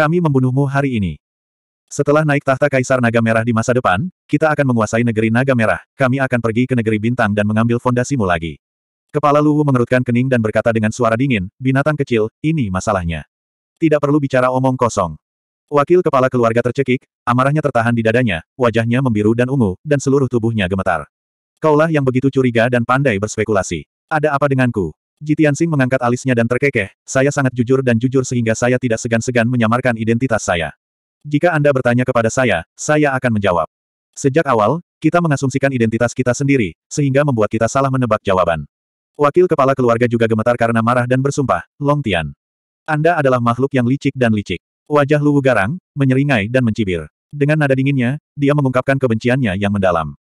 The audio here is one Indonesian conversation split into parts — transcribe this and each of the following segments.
Kami membunuhmu hari ini. Setelah naik tahta Kaisar Naga Merah di masa depan, kita akan menguasai negeri Naga Merah, kami akan pergi ke negeri bintang dan mengambil fondasimu lagi. Kepala Luwu mengerutkan kening dan berkata dengan suara dingin, binatang kecil, ini masalahnya. Tidak perlu bicara omong kosong. Wakil kepala keluarga tercekik, amarahnya tertahan di dadanya, wajahnya membiru dan ungu, dan seluruh tubuhnya gemetar. Kaulah yang begitu curiga dan pandai berspekulasi. Ada apa denganku? Jitian Sing mengangkat alisnya dan terkekeh, saya sangat jujur dan jujur sehingga saya tidak segan-segan menyamarkan identitas saya. Jika Anda bertanya kepada saya, saya akan menjawab. Sejak awal, kita mengasumsikan identitas kita sendiri, sehingga membuat kita salah menebak jawaban. Wakil kepala keluarga juga gemetar karena marah dan bersumpah, Long Tian. Anda adalah makhluk yang licik dan licik. Wajah Luwu garang, menyeringai dan mencibir. Dengan nada dinginnya, dia mengungkapkan kebenciannya yang mendalam.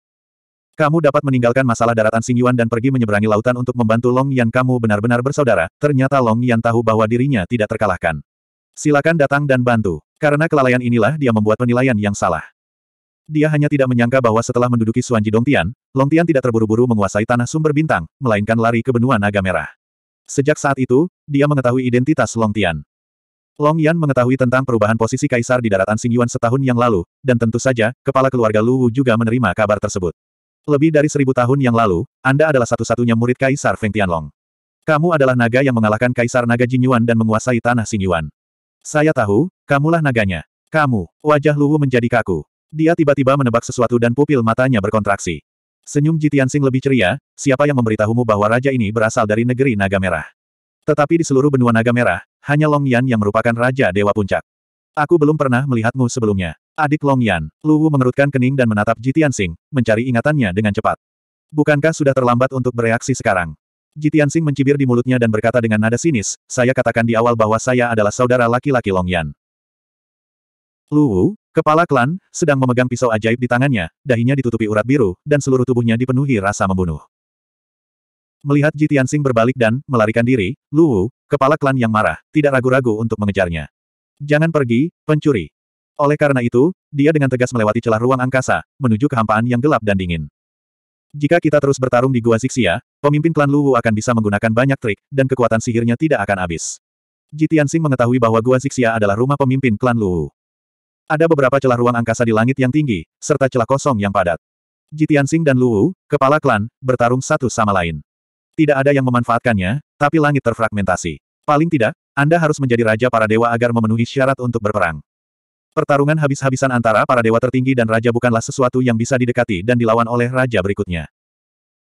Kamu dapat meninggalkan masalah daratan Singyuan dan pergi menyeberangi lautan untuk membantu Long Yan kamu benar-benar bersaudara, ternyata Long Yan tahu bahwa dirinya tidak terkalahkan. Silakan datang dan bantu. Karena kelalaian inilah dia membuat penilaian yang salah. Dia hanya tidak menyangka bahwa setelah menduduki Suanji Long Tian tidak terburu-buru menguasai tanah sumber bintang, melainkan lari ke benua naga merah. Sejak saat itu, dia mengetahui identitas Long Tian. Long Yan mengetahui tentang perubahan posisi kaisar di daratan Singyuan setahun yang lalu, dan tentu saja, kepala keluarga Lu Wu juga menerima kabar tersebut. Lebih dari seribu tahun yang lalu, Anda adalah satu-satunya murid Kaisar Feng Tianlong. Kamu adalah naga yang mengalahkan Kaisar Naga Jinyuan dan menguasai tanah Sinyuan. Saya tahu, kamulah naganya. Kamu, wajah Luwu menjadi kaku. Dia tiba-tiba menebak sesuatu dan pupil matanya berkontraksi. Senyum Jitiansing lebih ceria, siapa yang memberitahumu bahwa raja ini berasal dari negeri Naga Merah. Tetapi di seluruh benua Naga Merah, hanya Long Yan yang merupakan Raja Dewa Puncak. Aku belum pernah melihatmu sebelumnya. Adik Long Yan, Luwu mengerutkan kening dan menatap Jitian Sing, mencari ingatannya dengan cepat. Bukankah sudah terlambat untuk bereaksi sekarang? Jitian Sing mencibir di mulutnya dan berkata dengan nada sinis, saya katakan di awal bahwa saya adalah saudara laki-laki Long Yan. Luwu, kepala klan, sedang memegang pisau ajaib di tangannya, dahinya ditutupi urat biru, dan seluruh tubuhnya dipenuhi rasa membunuh. Melihat Jitian Sing berbalik dan melarikan diri, Luwu, kepala klan yang marah, tidak ragu-ragu untuk mengejarnya. Jangan pergi, pencuri. Oleh karena itu, dia dengan tegas melewati celah ruang angkasa, menuju kehampaan yang gelap dan dingin. Jika kita terus bertarung di Gua Zixia, pemimpin klan Luwu akan bisa menggunakan banyak trik, dan kekuatan sihirnya tidak akan habis. Jitiansing mengetahui bahwa Gua Zixia adalah rumah pemimpin klan Luwu. Ada beberapa celah ruang angkasa di langit yang tinggi, serta celah kosong yang padat. Jitiansing dan Luwu, kepala klan, bertarung satu sama lain. Tidak ada yang memanfaatkannya, tapi langit terfragmentasi. Paling tidak, anda harus menjadi raja para dewa agar memenuhi syarat untuk berperang. Pertarungan habis-habisan antara para dewa tertinggi dan raja bukanlah sesuatu yang bisa didekati dan dilawan oleh raja berikutnya.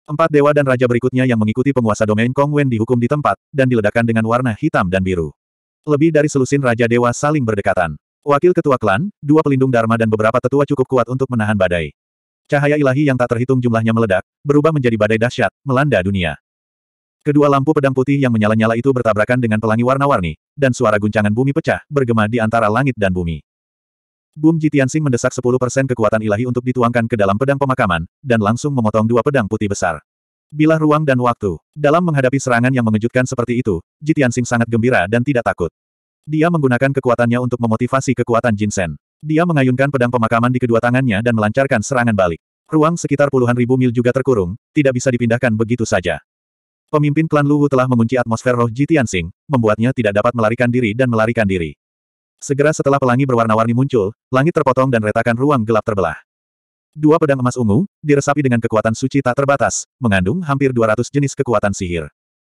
Empat dewa dan raja berikutnya yang mengikuti penguasa domain Kong Wen dihukum di tempat, dan diledakkan dengan warna hitam dan biru. Lebih dari selusin raja dewa saling berdekatan. Wakil ketua klan, dua pelindung Dharma dan beberapa tetua cukup kuat untuk menahan badai. Cahaya ilahi yang tak terhitung jumlahnya meledak, berubah menjadi badai dahsyat, melanda dunia. Kedua lampu pedang putih yang menyala-nyala itu bertabrakan dengan pelangi warna-warni, dan suara guncangan bumi pecah, bergema di antara langit dan bumi. Bum Jitiansing mendesak 10% kekuatan ilahi untuk dituangkan ke dalam pedang pemakaman, dan langsung memotong dua pedang putih besar. Bila ruang dan waktu, dalam menghadapi serangan yang mengejutkan seperti itu, Jitiansing sangat gembira dan tidak takut. Dia menggunakan kekuatannya untuk memotivasi kekuatan Jinsen. Dia mengayunkan pedang pemakaman di kedua tangannya dan melancarkan serangan balik. Ruang sekitar puluhan ribu mil juga terkurung, tidak bisa dipindahkan begitu saja. Pemimpin klan Luwu telah mengunci atmosfer roh Ji Tianxing, membuatnya tidak dapat melarikan diri dan melarikan diri. Segera setelah pelangi berwarna-warni muncul, langit terpotong dan retakan ruang gelap terbelah. Dua pedang emas ungu, diresapi dengan kekuatan suci tak terbatas, mengandung hampir 200 jenis kekuatan sihir.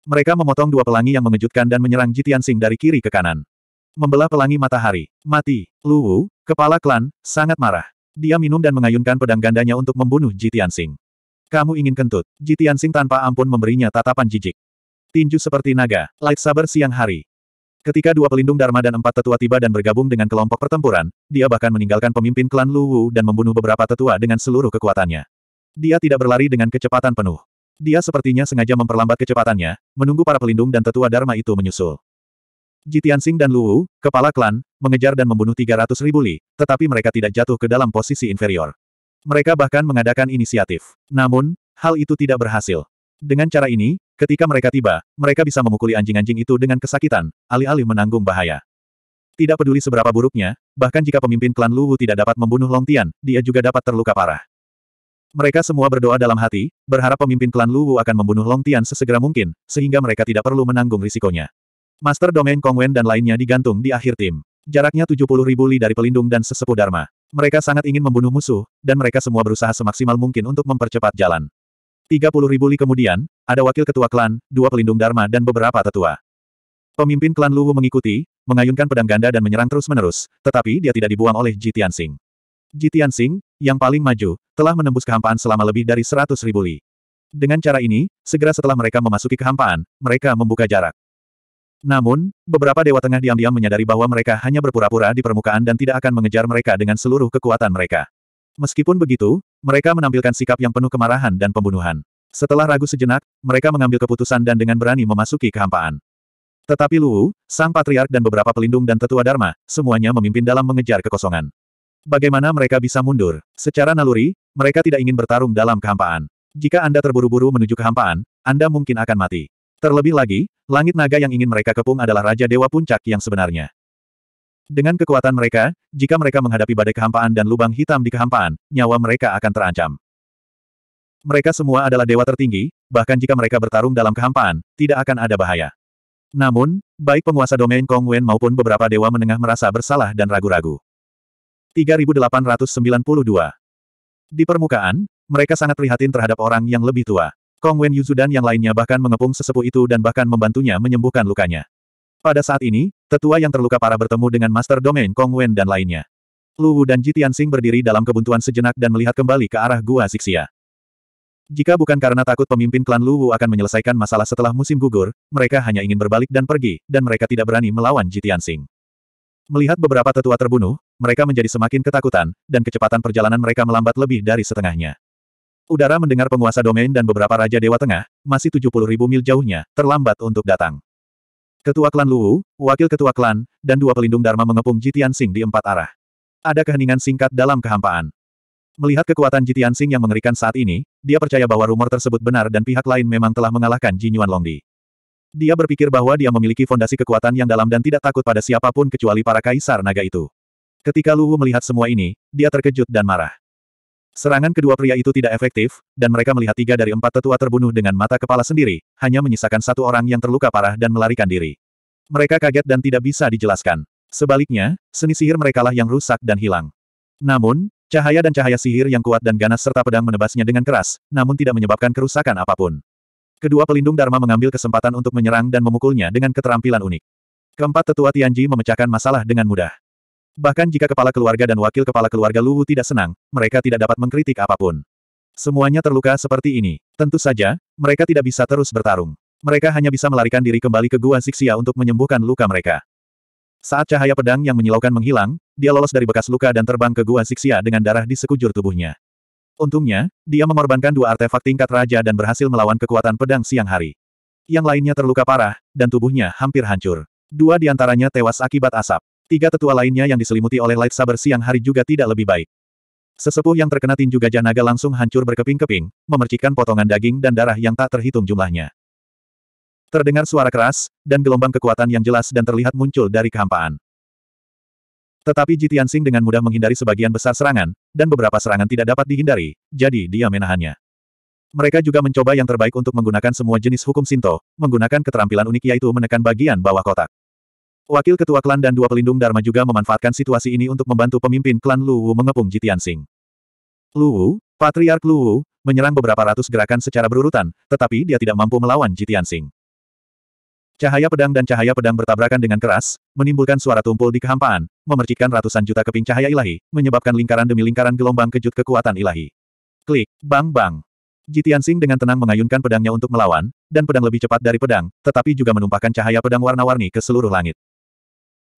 Mereka memotong dua pelangi yang mengejutkan dan menyerang Ji Tianxing dari kiri ke kanan. Membelah pelangi matahari, mati, Luwu, kepala klan, sangat marah. Dia minum dan mengayunkan pedang gandanya untuk membunuh Ji Tianxing. Kamu ingin kentut? Jitian Sing tanpa ampun memberinya tatapan jijik. Tinju seperti naga, lightsaber siang hari. Ketika dua pelindung Dharma dan empat tetua tiba dan bergabung dengan kelompok pertempuran, dia bahkan meninggalkan pemimpin klan Luwu dan membunuh beberapa tetua dengan seluruh kekuatannya. Dia tidak berlari dengan kecepatan penuh. Dia sepertinya sengaja memperlambat kecepatannya, menunggu para pelindung dan tetua Dharma itu menyusul. Jitian Sing dan Luwu, kepala klan, mengejar dan membunuh 300 ribu li, tetapi mereka tidak jatuh ke dalam posisi inferior. Mereka bahkan mengadakan inisiatif. Namun, hal itu tidak berhasil. Dengan cara ini, ketika mereka tiba, mereka bisa memukuli anjing-anjing itu dengan kesakitan, alih-alih menanggung bahaya. Tidak peduli seberapa buruknya, bahkan jika pemimpin klan Luwu tidak dapat membunuh Long Tian, dia juga dapat terluka parah. Mereka semua berdoa dalam hati, berharap pemimpin klan Luwu akan membunuh Long Tian sesegera mungkin, sehingga mereka tidak perlu menanggung risikonya. Master Domain Kongwen dan lainnya digantung di akhir tim. Jaraknya ribu li dari pelindung dan sesepuh Dharma. Mereka sangat ingin membunuh musuh, dan mereka semua berusaha semaksimal mungkin untuk mempercepat jalan. 30 ribu li kemudian, ada wakil ketua klan, dua pelindung Dharma dan beberapa tetua. Pemimpin klan Luwu mengikuti, mengayunkan pedang ganda dan menyerang terus-menerus, tetapi dia tidak dibuang oleh Jitian Tianxing. Jitian Tianxing, yang paling maju, telah menembus kehampaan selama lebih dari 100 ribu li. Dengan cara ini, segera setelah mereka memasuki kehampaan, mereka membuka jarak. Namun, beberapa dewa tengah diam-diam menyadari bahwa mereka hanya berpura-pura di permukaan dan tidak akan mengejar mereka dengan seluruh kekuatan mereka. Meskipun begitu, mereka menampilkan sikap yang penuh kemarahan dan pembunuhan. Setelah ragu sejenak, mereka mengambil keputusan dan dengan berani memasuki kehampaan. Tetapi Luwu, sang patriark dan beberapa pelindung dan tetua Dharma, semuanya memimpin dalam mengejar kekosongan. Bagaimana mereka bisa mundur? Secara naluri, mereka tidak ingin bertarung dalam kehampaan. Jika Anda terburu-buru menuju kehampaan, Anda mungkin akan mati. Terlebih lagi, langit naga yang ingin mereka kepung adalah Raja Dewa Puncak yang sebenarnya. Dengan kekuatan mereka, jika mereka menghadapi badai kehampaan dan lubang hitam di kehampaan, nyawa mereka akan terancam. Mereka semua adalah dewa tertinggi, bahkan jika mereka bertarung dalam kehampaan, tidak akan ada bahaya. Namun, baik penguasa domain Kong Wen maupun beberapa dewa menengah merasa bersalah dan ragu-ragu. 3892 Di permukaan, mereka sangat prihatin terhadap orang yang lebih tua. Kong Wen Yuzu dan yang lainnya bahkan mengepung sesepuh itu dan bahkan membantunya menyembuhkan lukanya. Pada saat ini, tetua yang terluka parah bertemu dengan Master Domain Kong Wen dan lainnya. Lu Wu dan Ji Tianxing berdiri dalam kebuntuan sejenak dan melihat kembali ke arah Gua Sixia. Jika bukan karena takut pemimpin klan Lu Wu akan menyelesaikan masalah setelah musim gugur, mereka hanya ingin berbalik dan pergi, dan mereka tidak berani melawan Ji Tianxing. Melihat beberapa tetua terbunuh, mereka menjadi semakin ketakutan, dan kecepatan perjalanan mereka melambat lebih dari setengahnya. Udara mendengar penguasa domain dan beberapa Raja Dewa Tengah, masih 70 ribu mil jauhnya, terlambat untuk datang. Ketua klan Luwu, wakil ketua klan, dan dua pelindung Dharma mengepung Jitian Sing di empat arah. Ada keheningan singkat dalam kehampaan. Melihat kekuatan Jitian Sing yang mengerikan saat ini, dia percaya bahwa rumor tersebut benar dan pihak lain memang telah mengalahkan Jin Yuan Longdi. Dia berpikir bahwa dia memiliki fondasi kekuatan yang dalam dan tidak takut pada siapapun kecuali para kaisar naga itu. Ketika Luwu melihat semua ini, dia terkejut dan marah. Serangan kedua pria itu tidak efektif, dan mereka melihat tiga dari empat tetua terbunuh dengan mata kepala sendiri, hanya menyisakan satu orang yang terluka parah dan melarikan diri. Mereka kaget dan tidak bisa dijelaskan. Sebaliknya, seni sihir merekalah yang rusak dan hilang. Namun, cahaya dan cahaya sihir yang kuat dan ganas serta pedang menebasnya dengan keras, namun tidak menyebabkan kerusakan apapun. Kedua pelindung Dharma mengambil kesempatan untuk menyerang dan memukulnya dengan keterampilan unik. Keempat tetua Tianji memecahkan masalah dengan mudah. Bahkan jika kepala keluarga dan wakil kepala keluarga Luwu tidak senang, mereka tidak dapat mengkritik apapun. Semuanya terluka seperti ini. Tentu saja, mereka tidak bisa terus bertarung. Mereka hanya bisa melarikan diri kembali ke Gua Siksia untuk menyembuhkan luka mereka. Saat cahaya pedang yang menyilaukan menghilang, dia lolos dari bekas luka dan terbang ke Gua Siksia dengan darah di sekujur tubuhnya. Untungnya, dia mengorbankan dua artefak tingkat raja dan berhasil melawan kekuatan pedang siang hari. Yang lainnya terluka parah, dan tubuhnya hampir hancur. Dua di antaranya tewas akibat asap. Tiga tetua lainnya yang diselimuti oleh light saber siang hari juga tidak lebih baik. Sesepuh yang terkena tinju gajah naga langsung hancur berkeping-keping, memercikan potongan daging dan darah yang tak terhitung jumlahnya. Terdengar suara keras, dan gelombang kekuatan yang jelas dan terlihat muncul dari kehampaan. Tetapi Jitian Sing dengan mudah menghindari sebagian besar serangan, dan beberapa serangan tidak dapat dihindari, jadi dia menahannya. Mereka juga mencoba yang terbaik untuk menggunakan semua jenis hukum Sinto, menggunakan keterampilan unik yaitu menekan bagian bawah kotak. Wakil Ketua Klan dan dua pelindung Dharma juga memanfaatkan situasi ini untuk membantu pemimpin klan Luwu mengepung Jitian Sing. Luwu, Patriark Luwu, menyerang beberapa ratus gerakan secara berurutan, tetapi dia tidak mampu melawan Jitian Sing. Cahaya pedang dan cahaya pedang bertabrakan dengan keras, menimbulkan suara tumpul di kehampaan, memercikkan ratusan juta keping cahaya ilahi, menyebabkan lingkaran demi lingkaran gelombang kejut kekuatan ilahi. Klik, bang bang. Jitian Sing dengan tenang mengayunkan pedangnya untuk melawan, dan pedang lebih cepat dari pedang, tetapi juga menumpahkan cahaya pedang warna-warni ke seluruh langit.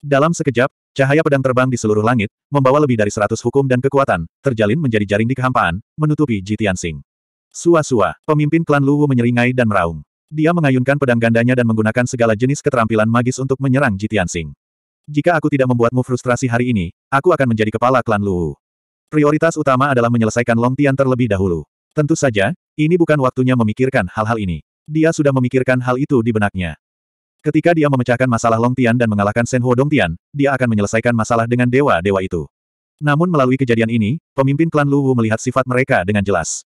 Dalam sekejap, cahaya pedang terbang di seluruh langit, membawa lebih dari seratus hukum dan kekuatan, terjalin menjadi jaring di kehampaan, menutupi Ji Tianxing. Sua-sua, pemimpin klan Luwu menyeringai dan meraung. Dia mengayunkan pedang gandanya dan menggunakan segala jenis keterampilan magis untuk menyerang Ji Tianxing. Jika aku tidak membuatmu frustrasi hari ini, aku akan menjadi kepala klan Luwu. Prioritas utama adalah menyelesaikan Long Tian terlebih dahulu. Tentu saja, ini bukan waktunya memikirkan hal-hal ini. Dia sudah memikirkan hal itu di benaknya. Ketika dia memecahkan masalah Long Tian dan mengalahkan Shen Huo Dong Tian, dia akan menyelesaikan masalah dengan dewa-dewa itu. Namun melalui kejadian ini, pemimpin klan Luwu melihat sifat mereka dengan jelas.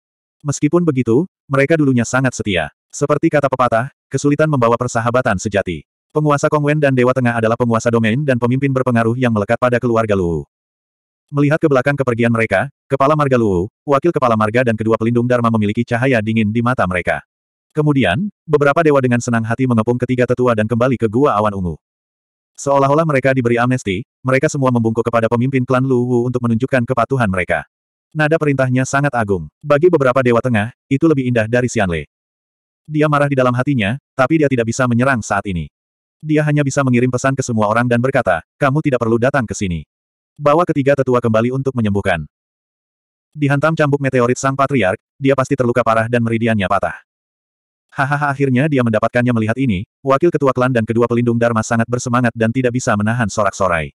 Meskipun begitu, mereka dulunya sangat setia. Seperti kata pepatah, kesulitan membawa persahabatan sejati. Penguasa Kongwen dan Dewa Tengah adalah penguasa domain dan pemimpin berpengaruh yang melekat pada keluarga Luwu. Melihat ke belakang kepergian mereka, Kepala Marga Luwu, Wakil Kepala Marga dan kedua pelindung Dharma memiliki cahaya dingin di mata mereka. Kemudian, beberapa dewa dengan senang hati mengepung ketiga tetua dan kembali ke Gua Awan Ungu. Seolah-olah mereka diberi amnesti, mereka semua membungkuk kepada pemimpin klan Lu Wu untuk menunjukkan kepatuhan mereka. Nada perintahnya sangat agung. Bagi beberapa dewa tengah, itu lebih indah dari Xianle. Dia marah di dalam hatinya, tapi dia tidak bisa menyerang saat ini. Dia hanya bisa mengirim pesan ke semua orang dan berkata, kamu tidak perlu datang ke sini. Bawa ketiga tetua kembali untuk menyembuhkan. Dihantam cambuk meteorit sang patriark, dia pasti terluka parah dan meridiannya patah. Hahaha akhirnya dia mendapatkannya melihat ini, wakil ketua klan dan kedua pelindung Dharma sangat bersemangat dan tidak bisa menahan sorak-sorai.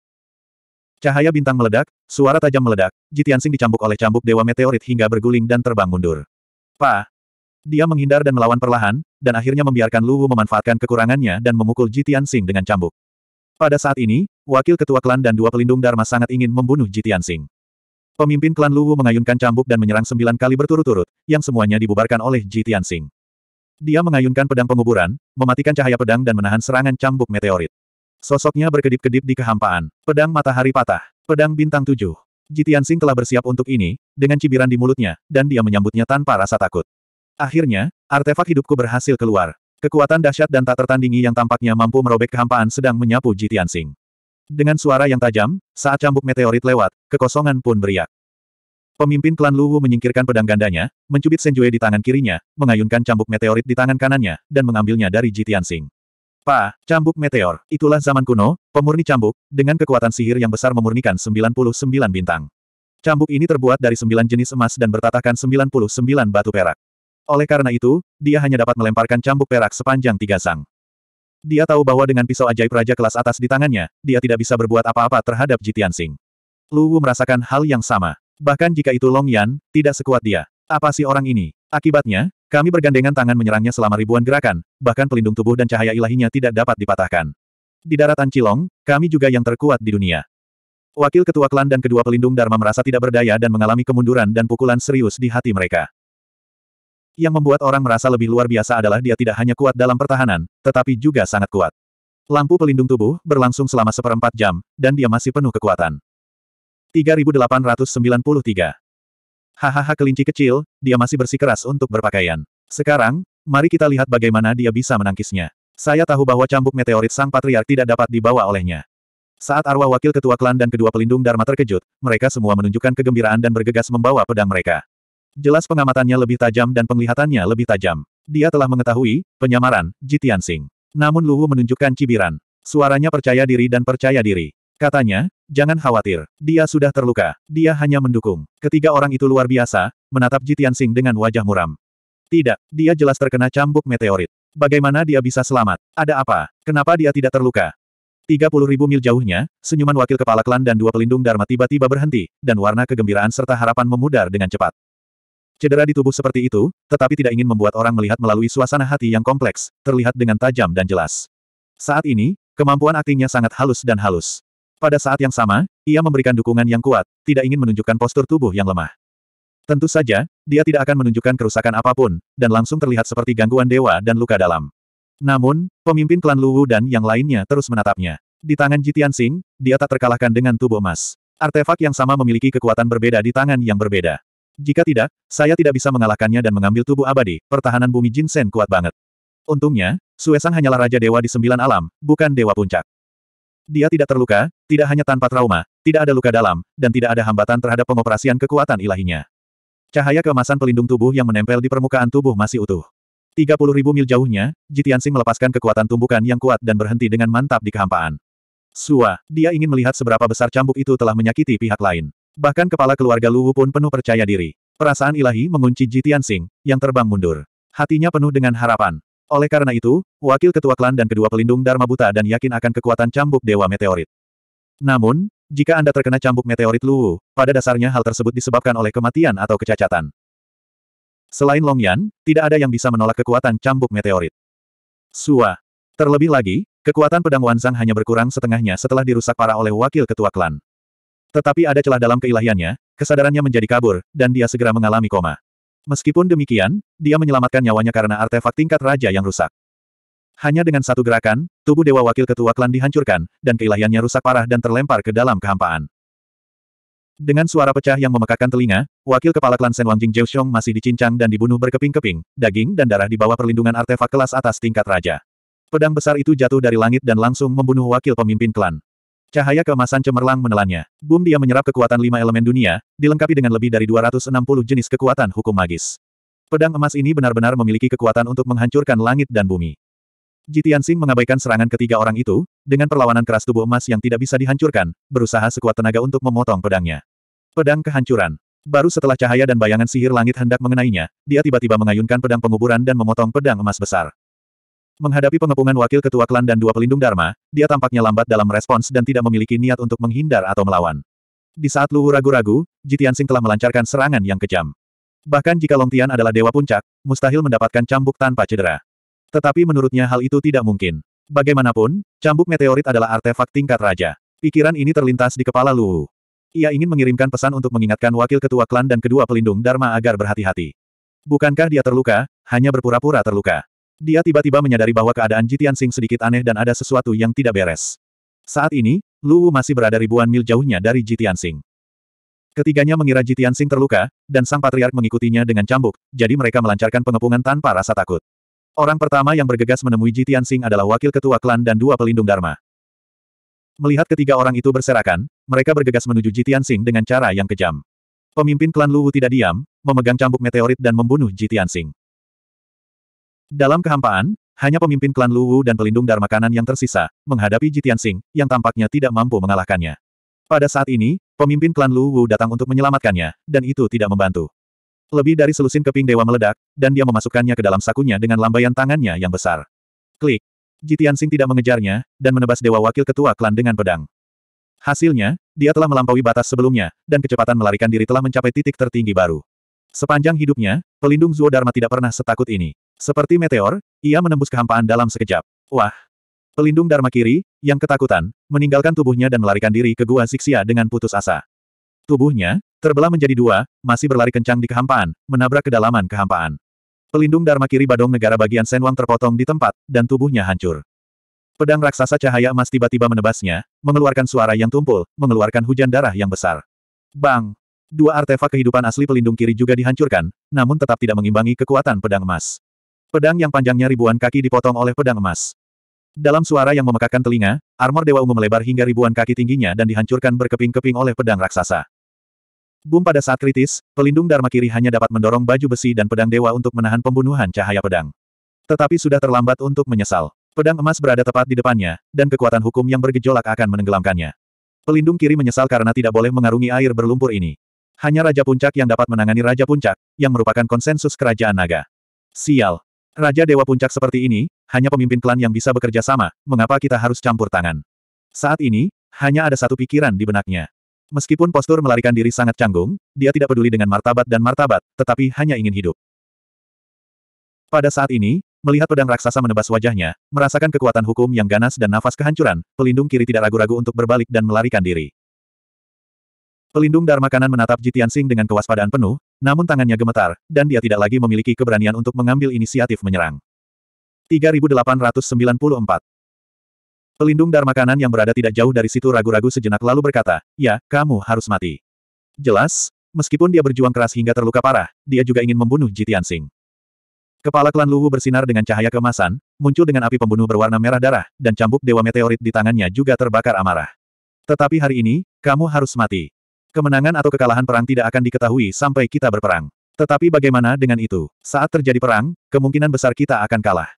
Cahaya bintang meledak, suara tajam meledak, Jitiansing dicambuk oleh cambuk dewa meteorit hingga berguling dan terbang mundur. Pa! Dia menghindar dan melawan perlahan, dan akhirnya membiarkan Luwu memanfaatkan kekurangannya dan memukul Jitiansing dengan cambuk. Pada saat ini, wakil ketua klan dan dua pelindung Dharma sangat ingin membunuh Jitiansing. Pemimpin klan Luwu mengayunkan cambuk dan menyerang sembilan kali berturut-turut, yang semuanya dibubarkan oleh Jitiansing. Dia mengayunkan pedang penguburan, mematikan cahaya pedang dan menahan serangan cambuk meteorit. Sosoknya berkedip-kedip di kehampaan. Pedang matahari patah. Pedang bintang tujuh. Jitian Sing telah bersiap untuk ini, dengan cibiran di mulutnya, dan dia menyambutnya tanpa rasa takut. Akhirnya, artefak hidupku berhasil keluar. Kekuatan dahsyat dan tak tertandingi yang tampaknya mampu merobek kehampaan sedang menyapu Jitian Sing. Dengan suara yang tajam, saat cambuk meteorit lewat, kekosongan pun beriak. Pemimpin klan Luwu menyingkirkan pedang gandanya, mencubit Senjue di tangan kirinya, mengayunkan cambuk meteorit di tangan kanannya, dan mengambilnya dari Jitian Sing. Pa, cambuk meteor, itulah zaman kuno, pemurni cambuk, dengan kekuatan sihir yang besar memurnikan 99 bintang. Cambuk ini terbuat dari 9 jenis emas dan bertatahkan 99 batu perak. Oleh karena itu, dia hanya dapat melemparkan cambuk perak sepanjang tiga sang. Dia tahu bahwa dengan pisau ajaib Raja kelas atas di tangannya, dia tidak bisa berbuat apa-apa terhadap Jitian Sing. Luwu merasakan hal yang sama. Bahkan jika itu Long Yan, tidak sekuat dia. Apa sih orang ini? Akibatnya, kami bergandengan tangan menyerangnya selama ribuan gerakan, bahkan pelindung tubuh dan cahaya ilahinya tidak dapat dipatahkan. Di daratan Cilong, kami juga yang terkuat di dunia. Wakil ketua klan dan kedua pelindung Dharma merasa tidak berdaya dan mengalami kemunduran dan pukulan serius di hati mereka. Yang membuat orang merasa lebih luar biasa adalah dia tidak hanya kuat dalam pertahanan, tetapi juga sangat kuat. Lampu pelindung tubuh berlangsung selama seperempat jam, dan dia masih penuh kekuatan. 3893. Hahaha kelinci kecil, dia masih bersikeras untuk berpakaian. Sekarang, mari kita lihat bagaimana dia bisa menangkisnya. Saya tahu bahwa cambuk meteorit sang patriark tidak dapat dibawa olehnya. Saat arwah wakil ketua klan dan kedua pelindung Dharma terkejut, mereka semua menunjukkan kegembiraan dan bergegas membawa pedang mereka. Jelas pengamatannya lebih tajam dan penglihatannya lebih tajam. Dia telah mengetahui, penyamaran, Jitian Singh. Namun Luwu menunjukkan cibiran. Suaranya percaya diri dan percaya diri. Katanya, jangan khawatir, dia sudah terluka, dia hanya mendukung. Ketiga orang itu luar biasa, menatap Jitian Sing dengan wajah muram. Tidak, dia jelas terkena cambuk meteorit. Bagaimana dia bisa selamat? Ada apa? Kenapa dia tidak terluka? 30 ribu mil jauhnya, senyuman wakil kepala klan dan dua pelindung Dharma tiba-tiba berhenti, dan warna kegembiraan serta harapan memudar dengan cepat. Cedera di tubuh seperti itu, tetapi tidak ingin membuat orang melihat melalui suasana hati yang kompleks, terlihat dengan tajam dan jelas. Saat ini, kemampuan aktingnya sangat halus dan halus. Pada saat yang sama, ia memberikan dukungan yang kuat, tidak ingin menunjukkan postur tubuh yang lemah. Tentu saja, dia tidak akan menunjukkan kerusakan apapun, dan langsung terlihat seperti gangguan dewa dan luka dalam. Namun, pemimpin klan Luwu dan yang lainnya terus menatapnya. Di tangan Jitian Sing, dia tak terkalahkan dengan tubuh emas. Artefak yang sama memiliki kekuatan berbeda di tangan yang berbeda. Jika tidak, saya tidak bisa mengalahkannya dan mengambil tubuh abadi, pertahanan bumi Jinsen kuat banget. Untungnya, Suesang hanyalah Raja Dewa di Sembilan Alam, bukan Dewa Puncak. Dia tidak terluka, tidak hanya tanpa trauma, tidak ada luka dalam, dan tidak ada hambatan terhadap pengoperasian kekuatan ilahinya. Cahaya keemasan pelindung tubuh yang menempel di permukaan tubuh masih utuh. 30 ribu mil jauhnya, Jitiansing melepaskan kekuatan tumbukan yang kuat dan berhenti dengan mantap di kehampaan. Sua, dia ingin melihat seberapa besar cambuk itu telah menyakiti pihak lain. Bahkan kepala keluarga Luwu pun penuh percaya diri. Perasaan ilahi mengunci Jitiansing, yang terbang mundur. Hatinya penuh dengan harapan. Oleh karena itu, wakil ketua klan dan kedua pelindung Dharma Buta dan yakin akan kekuatan cambuk Dewa Meteorit. Namun, jika Anda terkena cambuk meteorit Luwu, pada dasarnya hal tersebut disebabkan oleh kematian atau kecacatan. Selain Longyan, tidak ada yang bisa menolak kekuatan cambuk meteorit. Sua. Terlebih lagi, kekuatan pedang Wanzang hanya berkurang setengahnya setelah dirusak parah oleh wakil ketua klan. Tetapi ada celah dalam keilahiannya, kesadarannya menjadi kabur, dan dia segera mengalami koma. Meskipun demikian, dia menyelamatkan nyawanya karena artefak tingkat raja yang rusak. Hanya dengan satu gerakan, tubuh Dewa Wakil Ketua Klan dihancurkan, dan keilahiannya rusak parah dan terlempar ke dalam kehampaan. Dengan suara pecah yang memekakkan telinga, wakil kepala klan Senwang Jing Jiuxiong masih dicincang dan dibunuh berkeping-keping, daging dan darah di bawah perlindungan artefak kelas atas tingkat raja. Pedang besar itu jatuh dari langit dan langsung membunuh wakil pemimpin klan. Cahaya keemasan cemerlang menelannya. Boom dia menyerap kekuatan lima elemen dunia, dilengkapi dengan lebih dari 260 jenis kekuatan hukum magis. Pedang emas ini benar-benar memiliki kekuatan untuk menghancurkan langit dan bumi. Jitian Sing mengabaikan serangan ketiga orang itu, dengan perlawanan keras tubuh emas yang tidak bisa dihancurkan, berusaha sekuat tenaga untuk memotong pedangnya. Pedang kehancuran. Baru setelah cahaya dan bayangan sihir langit hendak mengenainya, dia tiba-tiba mengayunkan pedang penguburan dan memotong pedang emas besar. Menghadapi pengepungan wakil ketua klan dan dua pelindung Dharma, dia tampaknya lambat dalam respons dan tidak memiliki niat untuk menghindar atau melawan. Di saat Luwu ragu-ragu, Jitian Sing telah melancarkan serangan yang kejam. Bahkan jika Long Tian adalah dewa puncak, mustahil mendapatkan cambuk tanpa cedera. Tetapi menurutnya hal itu tidak mungkin. Bagaimanapun, cambuk meteorit adalah artefak tingkat raja. Pikiran ini terlintas di kepala Luwu. Ia ingin mengirimkan pesan untuk mengingatkan wakil ketua klan dan kedua pelindung Dharma agar berhati-hati. Bukankah dia terluka, hanya berpura-pura terluka. Dia tiba-tiba menyadari bahwa keadaan Jitian Sing sedikit aneh dan ada sesuatu yang tidak beres. Saat ini, Lu Wu masih berada ribuan mil jauhnya dari Jitian Sing. Ketiganya mengira Jitian Sing terluka, dan sang patriark mengikutinya dengan cambuk, jadi mereka melancarkan pengepungan tanpa rasa takut. Orang pertama yang bergegas menemui Jitian Sing adalah wakil ketua klan dan dua pelindung Dharma. Melihat ketiga orang itu berserakan, mereka bergegas menuju Jitian Sing dengan cara yang kejam. Pemimpin klan Luwu tidak diam, memegang cambuk meteorit dan membunuh Jitian Sing. Dalam kehampaan, hanya pemimpin klan Luwu dan pelindung Dharma Kanan yang tersisa, menghadapi Jitian Sing, yang tampaknya tidak mampu mengalahkannya. Pada saat ini, pemimpin klan Luwu datang untuk menyelamatkannya, dan itu tidak membantu. Lebih dari selusin keping dewa meledak, dan dia memasukkannya ke dalam sakunya dengan lambaian tangannya yang besar. Klik. Jitian Sing tidak mengejarnya, dan menebas dewa wakil ketua klan dengan pedang. Hasilnya, dia telah melampaui batas sebelumnya, dan kecepatan melarikan diri telah mencapai titik tertinggi baru. Sepanjang hidupnya, Pelindung Zuo Dharma tidak pernah setakut ini. Seperti meteor, ia menembus kehampaan dalam sekejap. Wah! Pelindung Dharma kiri, yang ketakutan, meninggalkan tubuhnya dan melarikan diri ke gua Siksia dengan putus asa. Tubuhnya, terbelah menjadi dua, masih berlari kencang di kehampaan, menabrak kedalaman kehampaan. Pelindung Dharma kiri Badong negara bagian Senwang terpotong di tempat, dan tubuhnya hancur. Pedang raksasa cahaya emas tiba-tiba menebasnya, mengeluarkan suara yang tumpul, mengeluarkan hujan darah yang besar. Bang! Dua artefak kehidupan asli pelindung kiri juga dihancurkan, namun tetap tidak mengimbangi kekuatan pedang emas. Pedang yang panjangnya ribuan kaki dipotong oleh pedang emas. Dalam suara yang memekakkan telinga, armor Dewa Ungu melebar hingga ribuan kaki tingginya dan dihancurkan berkeping-keping oleh pedang raksasa. Bum pada saat kritis, pelindung Dharma Kiri hanya dapat mendorong baju besi dan pedang dewa untuk menahan pembunuhan cahaya pedang. Tetapi sudah terlambat untuk menyesal. Pedang emas berada tepat di depannya, dan kekuatan hukum yang bergejolak akan menenggelamkannya. Pelindung kiri menyesal karena tidak boleh mengarungi air berlumpur ini. Hanya Raja Puncak yang dapat menangani Raja Puncak, yang merupakan konsensus kerajaan naga. Sial. Raja Dewa Puncak seperti ini, hanya pemimpin klan yang bisa bekerja sama, mengapa kita harus campur tangan? Saat ini, hanya ada satu pikiran di benaknya. Meskipun postur melarikan diri sangat canggung, dia tidak peduli dengan martabat dan martabat, tetapi hanya ingin hidup. Pada saat ini, melihat pedang raksasa menebas wajahnya, merasakan kekuatan hukum yang ganas dan nafas kehancuran, pelindung kiri tidak ragu-ragu untuk berbalik dan melarikan diri. Pelindung Dharma kanan menatap Jitian Sing dengan kewaspadaan penuh, namun tangannya gemetar, dan dia tidak lagi memiliki keberanian untuk mengambil inisiatif menyerang. 3894 Pelindung Dharma kanan yang berada tidak jauh dari situ ragu-ragu sejenak lalu berkata, Ya, kamu harus mati. Jelas, meskipun dia berjuang keras hingga terluka parah, dia juga ingin membunuh Jitian Sing. Kepala klan Luwu bersinar dengan cahaya kemasan, muncul dengan api pembunuh berwarna merah darah, dan cambuk dewa meteorit di tangannya juga terbakar amarah. Tetapi hari ini, kamu harus mati. Kemenangan atau kekalahan perang tidak akan diketahui sampai kita berperang. Tetapi bagaimana dengan itu? Saat terjadi perang, kemungkinan besar kita akan kalah.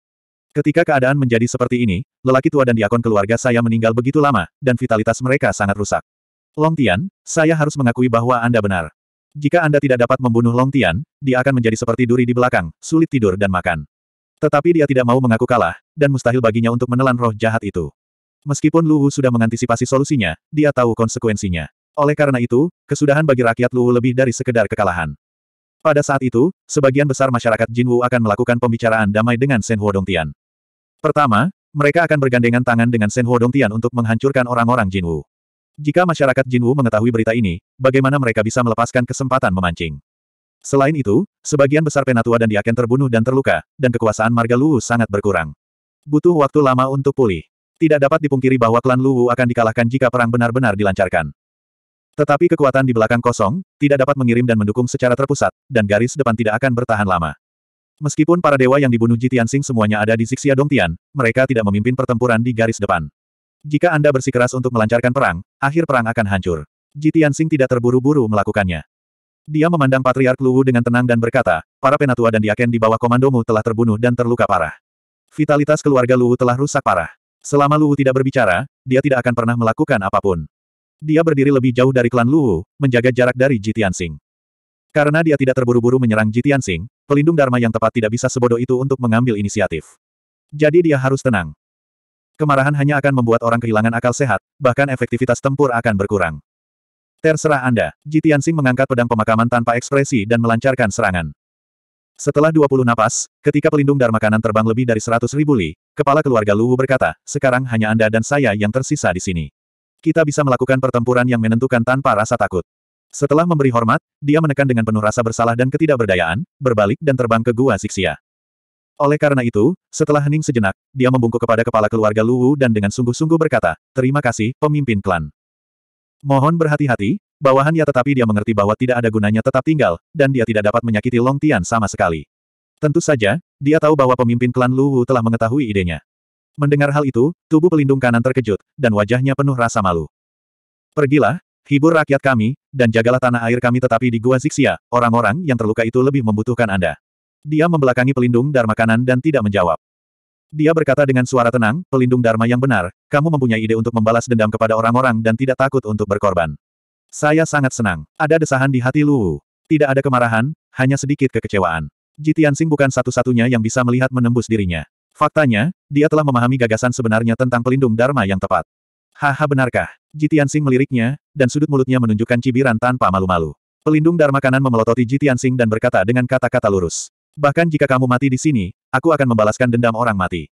Ketika keadaan menjadi seperti ini, lelaki tua dan diakon keluarga saya meninggal begitu lama, dan vitalitas mereka sangat rusak. Long Tian, saya harus mengakui bahwa Anda benar. Jika Anda tidak dapat membunuh Long Tian, dia akan menjadi seperti duri di belakang, sulit tidur dan makan. Tetapi dia tidak mau mengaku kalah, dan mustahil baginya untuk menelan roh jahat itu. Meskipun Lu Wu sudah mengantisipasi solusinya, dia tahu konsekuensinya. Oleh karena itu, kesudahan bagi rakyat Luwu lebih dari sekedar kekalahan. Pada saat itu, sebagian besar masyarakat Jinwu akan melakukan pembicaraan damai dengan Sen Huodongtian. Pertama, mereka akan bergandengan tangan dengan Sen Huodongtian untuk menghancurkan orang-orang Jinwu. Jika masyarakat Jinwu mengetahui berita ini, bagaimana mereka bisa melepaskan kesempatan memancing? Selain itu, sebagian besar penatua dan diaken terbunuh dan terluka, dan kekuasaan marga Luwu sangat berkurang. Butuh waktu lama untuk pulih. Tidak dapat dipungkiri bahwa klan Luwu akan dikalahkan jika perang benar-benar dilancarkan. Tetapi kekuatan di belakang kosong, tidak dapat mengirim dan mendukung secara terpusat, dan garis depan tidak akan bertahan lama. Meskipun para dewa yang dibunuh Jitiansing semuanya ada di Sixia Dongtian, mereka tidak memimpin pertempuran di garis depan. Jika Anda bersikeras untuk melancarkan perang, akhir perang akan hancur. Jitiansing tidak terburu-buru melakukannya. Dia memandang Patriark Luwu dengan tenang dan berkata, para penatua dan diaken di bawah komandomu telah terbunuh dan terluka parah. Vitalitas keluarga Luwu telah rusak parah. Selama Luwu tidak berbicara, dia tidak akan pernah melakukan apapun dia berdiri lebih jauh dari klan Luwu, menjaga jarak dari Jitiansing. Karena dia tidak terburu-buru menyerang Jitiansing, pelindung Dharma yang tepat tidak bisa sebodoh itu untuk mengambil inisiatif. Jadi dia harus tenang. Kemarahan hanya akan membuat orang kehilangan akal sehat, bahkan efektivitas tempur akan berkurang. Terserah Anda, Jitiansing mengangkat pedang pemakaman tanpa ekspresi dan melancarkan serangan. Setelah 20 napas, ketika pelindung Dharma kanan terbang lebih dari 100 ribu li, kepala keluarga Luwu berkata, sekarang hanya Anda dan saya yang tersisa di sini kita bisa melakukan pertempuran yang menentukan tanpa rasa takut. Setelah memberi hormat, dia menekan dengan penuh rasa bersalah dan ketidakberdayaan, berbalik dan terbang ke gua Siksia. Oleh karena itu, setelah hening sejenak, dia membungkuk kepada kepala keluarga Luwu dan dengan sungguh-sungguh berkata, Terima kasih, pemimpin klan. Mohon berhati-hati, bawahan ya tetapi dia mengerti bahwa tidak ada gunanya tetap tinggal, dan dia tidak dapat menyakiti Long Tian sama sekali. Tentu saja, dia tahu bahwa pemimpin klan Luwu telah mengetahui idenya. Mendengar hal itu, tubuh pelindung kanan terkejut, dan wajahnya penuh rasa malu. Pergilah, hibur rakyat kami, dan jagalah tanah air kami tetapi di Gua Zixia, orang-orang yang terluka itu lebih membutuhkan Anda. Dia membelakangi pelindung Dharma kanan dan tidak menjawab. Dia berkata dengan suara tenang, pelindung Dharma yang benar, kamu mempunyai ide untuk membalas dendam kepada orang-orang dan tidak takut untuk berkorban. Saya sangat senang. Ada desahan di hati Lu, Tidak ada kemarahan, hanya sedikit kekecewaan. Jitian Sing bukan satu-satunya yang bisa melihat menembus dirinya. Faktanya, dia telah memahami gagasan sebenarnya tentang pelindung Dharma yang tepat. Haha benarkah? Jitian Sing meliriknya, dan sudut mulutnya menunjukkan cibiran tanpa malu-malu. Pelindung Dharma kanan memelototi Jitian Sing dan berkata dengan kata-kata lurus. Bahkan jika kamu mati di sini, aku akan membalaskan dendam orang mati.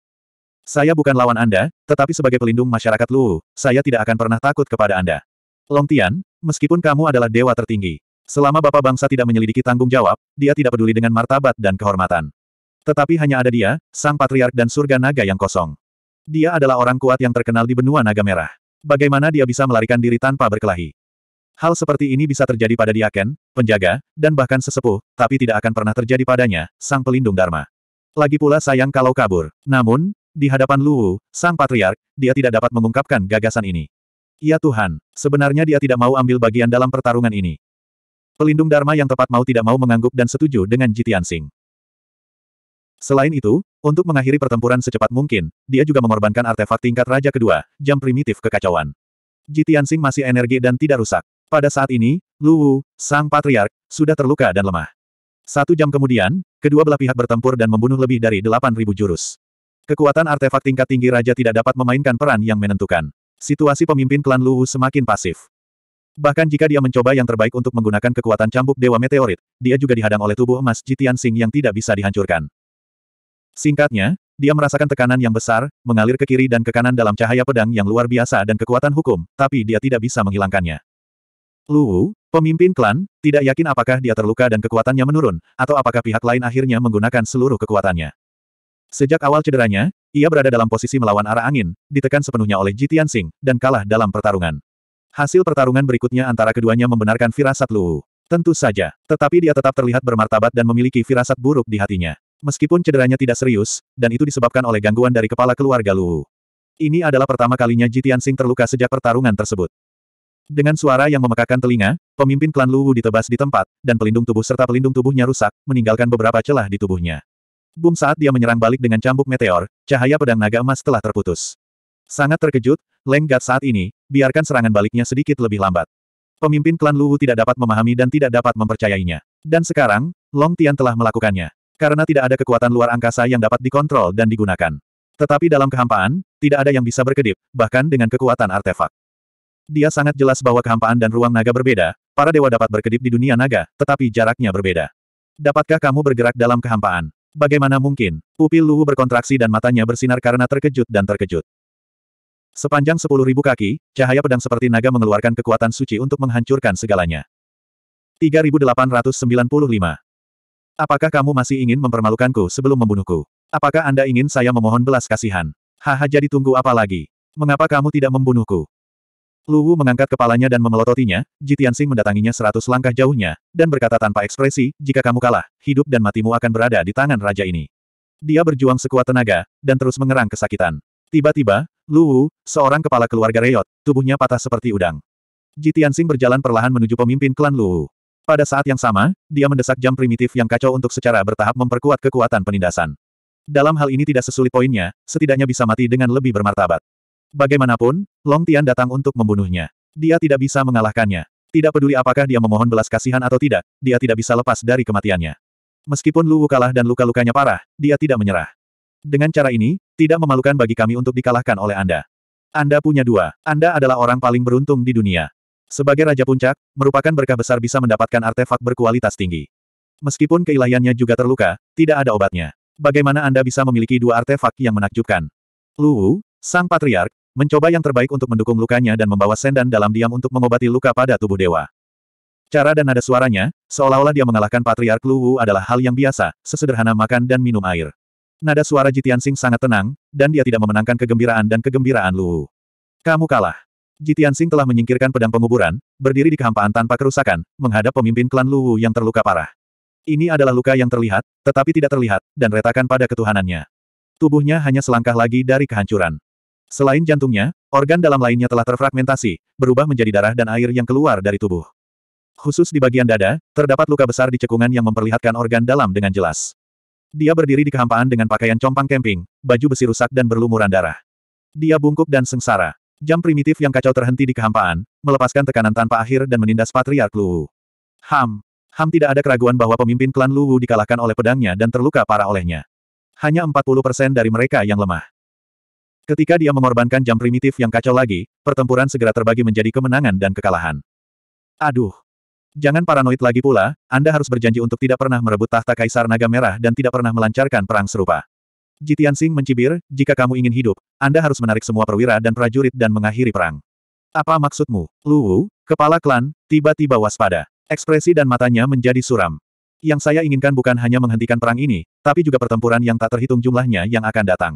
Saya bukan lawan Anda, tetapi sebagai pelindung masyarakat Luwu, saya tidak akan pernah takut kepada Anda. Long Tian, meskipun kamu adalah dewa tertinggi, selama Bapak Bangsa tidak menyelidiki tanggung jawab, dia tidak peduli dengan martabat dan kehormatan. Tetapi hanya ada dia, sang patriark dan surga naga yang kosong. Dia adalah orang kuat yang terkenal di benua naga merah. Bagaimana dia bisa melarikan diri tanpa berkelahi? Hal seperti ini bisa terjadi pada diaken, penjaga, dan bahkan sesepuh, tapi tidak akan pernah terjadi padanya, sang pelindung Dharma. Lagi pula sayang kalau kabur. Namun, di hadapan Luwu, sang patriark, dia tidak dapat mengungkapkan gagasan ini. Ya Tuhan, sebenarnya dia tidak mau ambil bagian dalam pertarungan ini. Pelindung Dharma yang tepat mau tidak mau mengangguk dan setuju dengan Jitian Singh. Selain itu, untuk mengakhiri pertempuran secepat mungkin, dia juga mengorbankan artefak tingkat Raja Kedua, jam primitif kekacauan. Jitiansing masih energi dan tidak rusak. Pada saat ini, Lu Wu, sang patriark, sudah terluka dan lemah. Satu jam kemudian, kedua belah pihak bertempur dan membunuh lebih dari 8.000 jurus. Kekuatan artefak tingkat tinggi Raja tidak dapat memainkan peran yang menentukan. Situasi pemimpin klan Lu Wu semakin pasif. Bahkan jika dia mencoba yang terbaik untuk menggunakan kekuatan cambuk Dewa Meteorit, dia juga dihadang oleh tubuh emas Jitiansing yang tidak bisa dihancurkan. Singkatnya, dia merasakan tekanan yang besar, mengalir ke kiri dan ke kanan dalam cahaya pedang yang luar biasa dan kekuatan hukum, tapi dia tidak bisa menghilangkannya. Luwu, pemimpin klan, tidak yakin apakah dia terluka dan kekuatannya menurun, atau apakah pihak lain akhirnya menggunakan seluruh kekuatannya. Sejak awal cederanya, ia berada dalam posisi melawan arah angin, ditekan sepenuhnya oleh Jitian Sing, dan kalah dalam pertarungan. Hasil pertarungan berikutnya antara keduanya membenarkan firasat Luwu. Tentu saja, tetapi dia tetap terlihat bermartabat dan memiliki firasat buruk di hatinya. Meskipun cederanya tidak serius, dan itu disebabkan oleh gangguan dari kepala keluarga Luwu. Ini adalah pertama kalinya Jitian Sing terluka sejak pertarungan tersebut. Dengan suara yang memekakan telinga, pemimpin klan Luwu ditebas di tempat, dan pelindung tubuh serta pelindung tubuhnya rusak, meninggalkan beberapa celah di tubuhnya. Boom saat dia menyerang balik dengan cambuk meteor, cahaya pedang naga emas telah terputus. Sangat terkejut, Leng Gat saat ini, biarkan serangan baliknya sedikit lebih lambat. Pemimpin klan Luwu tidak dapat memahami dan tidak dapat mempercayainya. Dan sekarang, Long Tian telah melakukannya. Karena tidak ada kekuatan luar angkasa yang dapat dikontrol dan digunakan. Tetapi dalam kehampaan, tidak ada yang bisa berkedip, bahkan dengan kekuatan artefak. Dia sangat jelas bahwa kehampaan dan ruang naga berbeda, para dewa dapat berkedip di dunia naga, tetapi jaraknya berbeda. Dapatkah kamu bergerak dalam kehampaan? Bagaimana mungkin? Pupil Luwu berkontraksi dan matanya bersinar karena terkejut dan terkejut. Sepanjang sepuluh ribu kaki, cahaya pedang seperti naga mengeluarkan kekuatan suci untuk menghancurkan segalanya. 3895 Apakah kamu masih ingin mempermalukanku sebelum membunuhku? Apakah Anda ingin saya memohon belas kasihan? Haha jadi tunggu apa lagi? Mengapa kamu tidak membunuhku? Luwu mengangkat kepalanya dan memelototinya, Jitiansing mendatanginya seratus langkah jauhnya, dan berkata tanpa ekspresi, jika kamu kalah, hidup dan matimu akan berada di tangan raja ini. Dia berjuang sekuat tenaga, dan terus mengerang kesakitan. Tiba-tiba, Luwu, seorang kepala keluarga Reyot, tubuhnya patah seperti udang. Jitiansing berjalan perlahan menuju pemimpin klan Luwu. Pada saat yang sama, dia mendesak jam primitif yang kacau untuk secara bertahap memperkuat kekuatan penindasan. Dalam hal ini tidak sesulit poinnya, setidaknya bisa mati dengan lebih bermartabat. Bagaimanapun, Long Tian datang untuk membunuhnya. Dia tidak bisa mengalahkannya. Tidak peduli apakah dia memohon belas kasihan atau tidak, dia tidak bisa lepas dari kematiannya. Meskipun Lu Wu kalah dan luka-lukanya parah, dia tidak menyerah. Dengan cara ini, tidak memalukan bagi kami untuk dikalahkan oleh Anda. Anda punya dua. Anda adalah orang paling beruntung di dunia. Sebagai Raja Puncak, merupakan berkah besar bisa mendapatkan artefak berkualitas tinggi. Meskipun keilahiannya juga terluka, tidak ada obatnya. Bagaimana Anda bisa memiliki dua artefak yang menakjubkan? Luwu, Sang Patriark, mencoba yang terbaik untuk mendukung lukanya dan membawa Sendan dalam diam untuk mengobati luka pada tubuh dewa. Cara dan nada suaranya, seolah-olah dia mengalahkan Patriark Luwu adalah hal yang biasa, sesederhana makan dan minum air. Nada suara Jitian Sing sangat tenang, dan dia tidak memenangkan kegembiraan dan kegembiraan Luwu. Kamu kalah. Jitian Sing telah menyingkirkan pedang penguburan, berdiri di kehampaan tanpa kerusakan, menghadap pemimpin klan Luwu yang terluka parah. Ini adalah luka yang terlihat, tetapi tidak terlihat, dan retakan pada ketuhanannya. Tubuhnya hanya selangkah lagi dari kehancuran. Selain jantungnya, organ dalam lainnya telah terfragmentasi, berubah menjadi darah dan air yang keluar dari tubuh. Khusus di bagian dada, terdapat luka besar di cekungan yang memperlihatkan organ dalam dengan jelas. Dia berdiri di kehampaan dengan pakaian compang kemping, baju besi rusak dan berlumuran darah. Dia bungkuk dan sengsara. Jam primitif yang kacau terhenti di kehampaan, melepaskan tekanan tanpa akhir dan menindas Patriark Luwu. Ham. Ham tidak ada keraguan bahwa pemimpin klan Luwu dikalahkan oleh pedangnya dan terluka parah olehnya. Hanya 40% dari mereka yang lemah. Ketika dia mengorbankan jam primitif yang kacau lagi, pertempuran segera terbagi menjadi kemenangan dan kekalahan. Aduh. Jangan paranoid lagi pula, Anda harus berjanji untuk tidak pernah merebut tahta Kaisar Naga Merah dan tidak pernah melancarkan perang serupa. Jitian Sing mencibir, jika kamu ingin hidup, Anda harus menarik semua perwira dan prajurit dan mengakhiri perang. Apa maksudmu? Lu Wu, kepala klan, tiba-tiba waspada. Ekspresi dan matanya menjadi suram. Yang saya inginkan bukan hanya menghentikan perang ini, tapi juga pertempuran yang tak terhitung jumlahnya yang akan datang.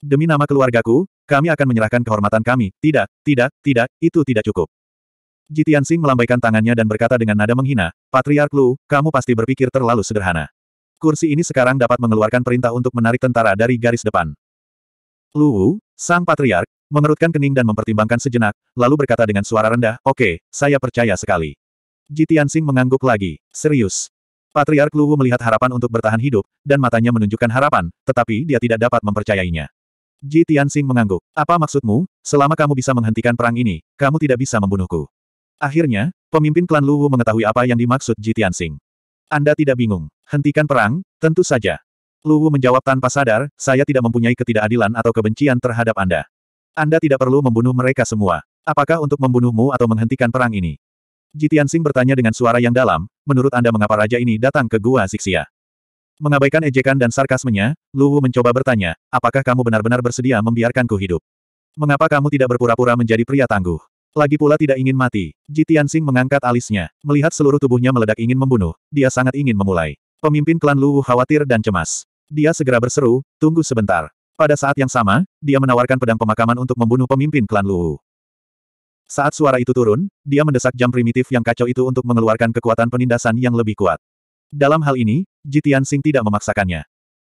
Demi nama keluargaku, kami akan menyerahkan kehormatan kami. Tidak, tidak, tidak, itu tidak cukup. Jitian Sing melambaikan tangannya dan berkata dengan nada menghina, Patriark Lu, kamu pasti berpikir terlalu sederhana. Kursi ini sekarang dapat mengeluarkan perintah untuk menarik tentara dari garis depan. Luwu, sang patriark, mengerutkan kening dan mempertimbangkan sejenak, lalu berkata dengan suara rendah, Oke, okay, saya percaya sekali. Jitiansing mengangguk lagi, serius. Patriark Luwu melihat harapan untuk bertahan hidup, dan matanya menunjukkan harapan, tetapi dia tidak dapat mempercayainya. Ji Tianxing mengangguk. Apa maksudmu, selama kamu bisa menghentikan perang ini, kamu tidak bisa membunuhku. Akhirnya, pemimpin klan Luwu mengetahui apa yang dimaksud Ji Tianxing. Anda tidak bingung. Hentikan perang, tentu saja. Luwu menjawab tanpa sadar, saya tidak mempunyai ketidakadilan atau kebencian terhadap Anda. Anda tidak perlu membunuh mereka semua. Apakah untuk membunuhmu atau menghentikan perang ini? Jitian Singh bertanya dengan suara yang dalam, menurut Anda mengapa raja ini datang ke Gua Zixia? Mengabaikan ejekan dan sarkasmenya, Luwu mencoba bertanya, apakah kamu benar-benar bersedia membiarkanku hidup? Mengapa kamu tidak berpura-pura menjadi pria tangguh? Lagi pula tidak ingin mati. Ji Tianxing mengangkat alisnya, melihat seluruh tubuhnya meledak ingin membunuh, dia sangat ingin memulai. Pemimpin klan Luwu khawatir dan cemas. Dia segera berseru, tunggu sebentar. Pada saat yang sama, dia menawarkan pedang pemakaman untuk membunuh pemimpin klan Luwu. Saat suara itu turun, dia mendesak jam primitif yang kacau itu untuk mengeluarkan kekuatan penindasan yang lebih kuat. Dalam hal ini, Jitian Sing tidak memaksakannya.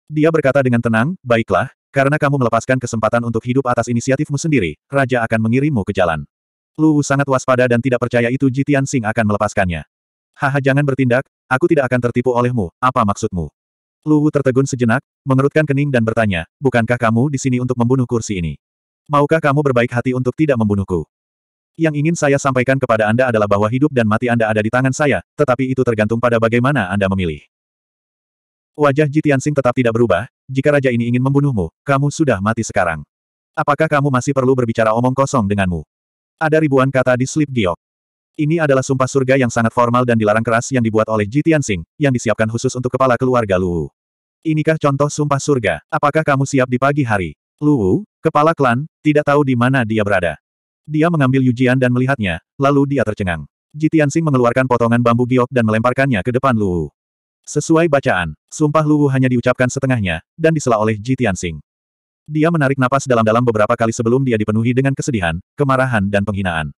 Dia berkata dengan tenang, baiklah, karena kamu melepaskan kesempatan untuk hidup atas inisiatifmu sendiri, Raja akan mengirimmu ke jalan. Lu sangat waspada dan tidak percaya itu Ji Tianxing akan melepaskannya. Haha jangan bertindak, aku tidak akan tertipu olehmu, apa maksudmu? Luwu tertegun sejenak, mengerutkan kening dan bertanya, bukankah kamu di sini untuk membunuh kursi ini? Maukah kamu berbaik hati untuk tidak membunuhku? Yang ingin saya sampaikan kepada Anda adalah bahwa hidup dan mati Anda ada di tangan saya, tetapi itu tergantung pada bagaimana Anda memilih. Wajah Jitiansing tetap tidak berubah, jika raja ini ingin membunuhmu, kamu sudah mati sekarang. Apakah kamu masih perlu berbicara omong kosong denganmu? Ada ribuan kata di slip giok. Ini adalah sumpah surga yang sangat formal dan dilarang keras yang dibuat oleh Ji Tianxing, yang disiapkan khusus untuk kepala keluarga Luwu. Inikah contoh sumpah surga? Apakah kamu siap di pagi hari? Luwu, kepala klan, tidak tahu di mana dia berada. Dia mengambil Yujian dan melihatnya, lalu dia tercengang. Ji Tianxing mengeluarkan potongan bambu giok dan melemparkannya ke depan Luwu. Sesuai bacaan, sumpah Luwu hanya diucapkan setengahnya, dan disela oleh Ji Tianxing. Dia menarik napas dalam-dalam beberapa kali sebelum dia dipenuhi dengan kesedihan, kemarahan dan penghinaan.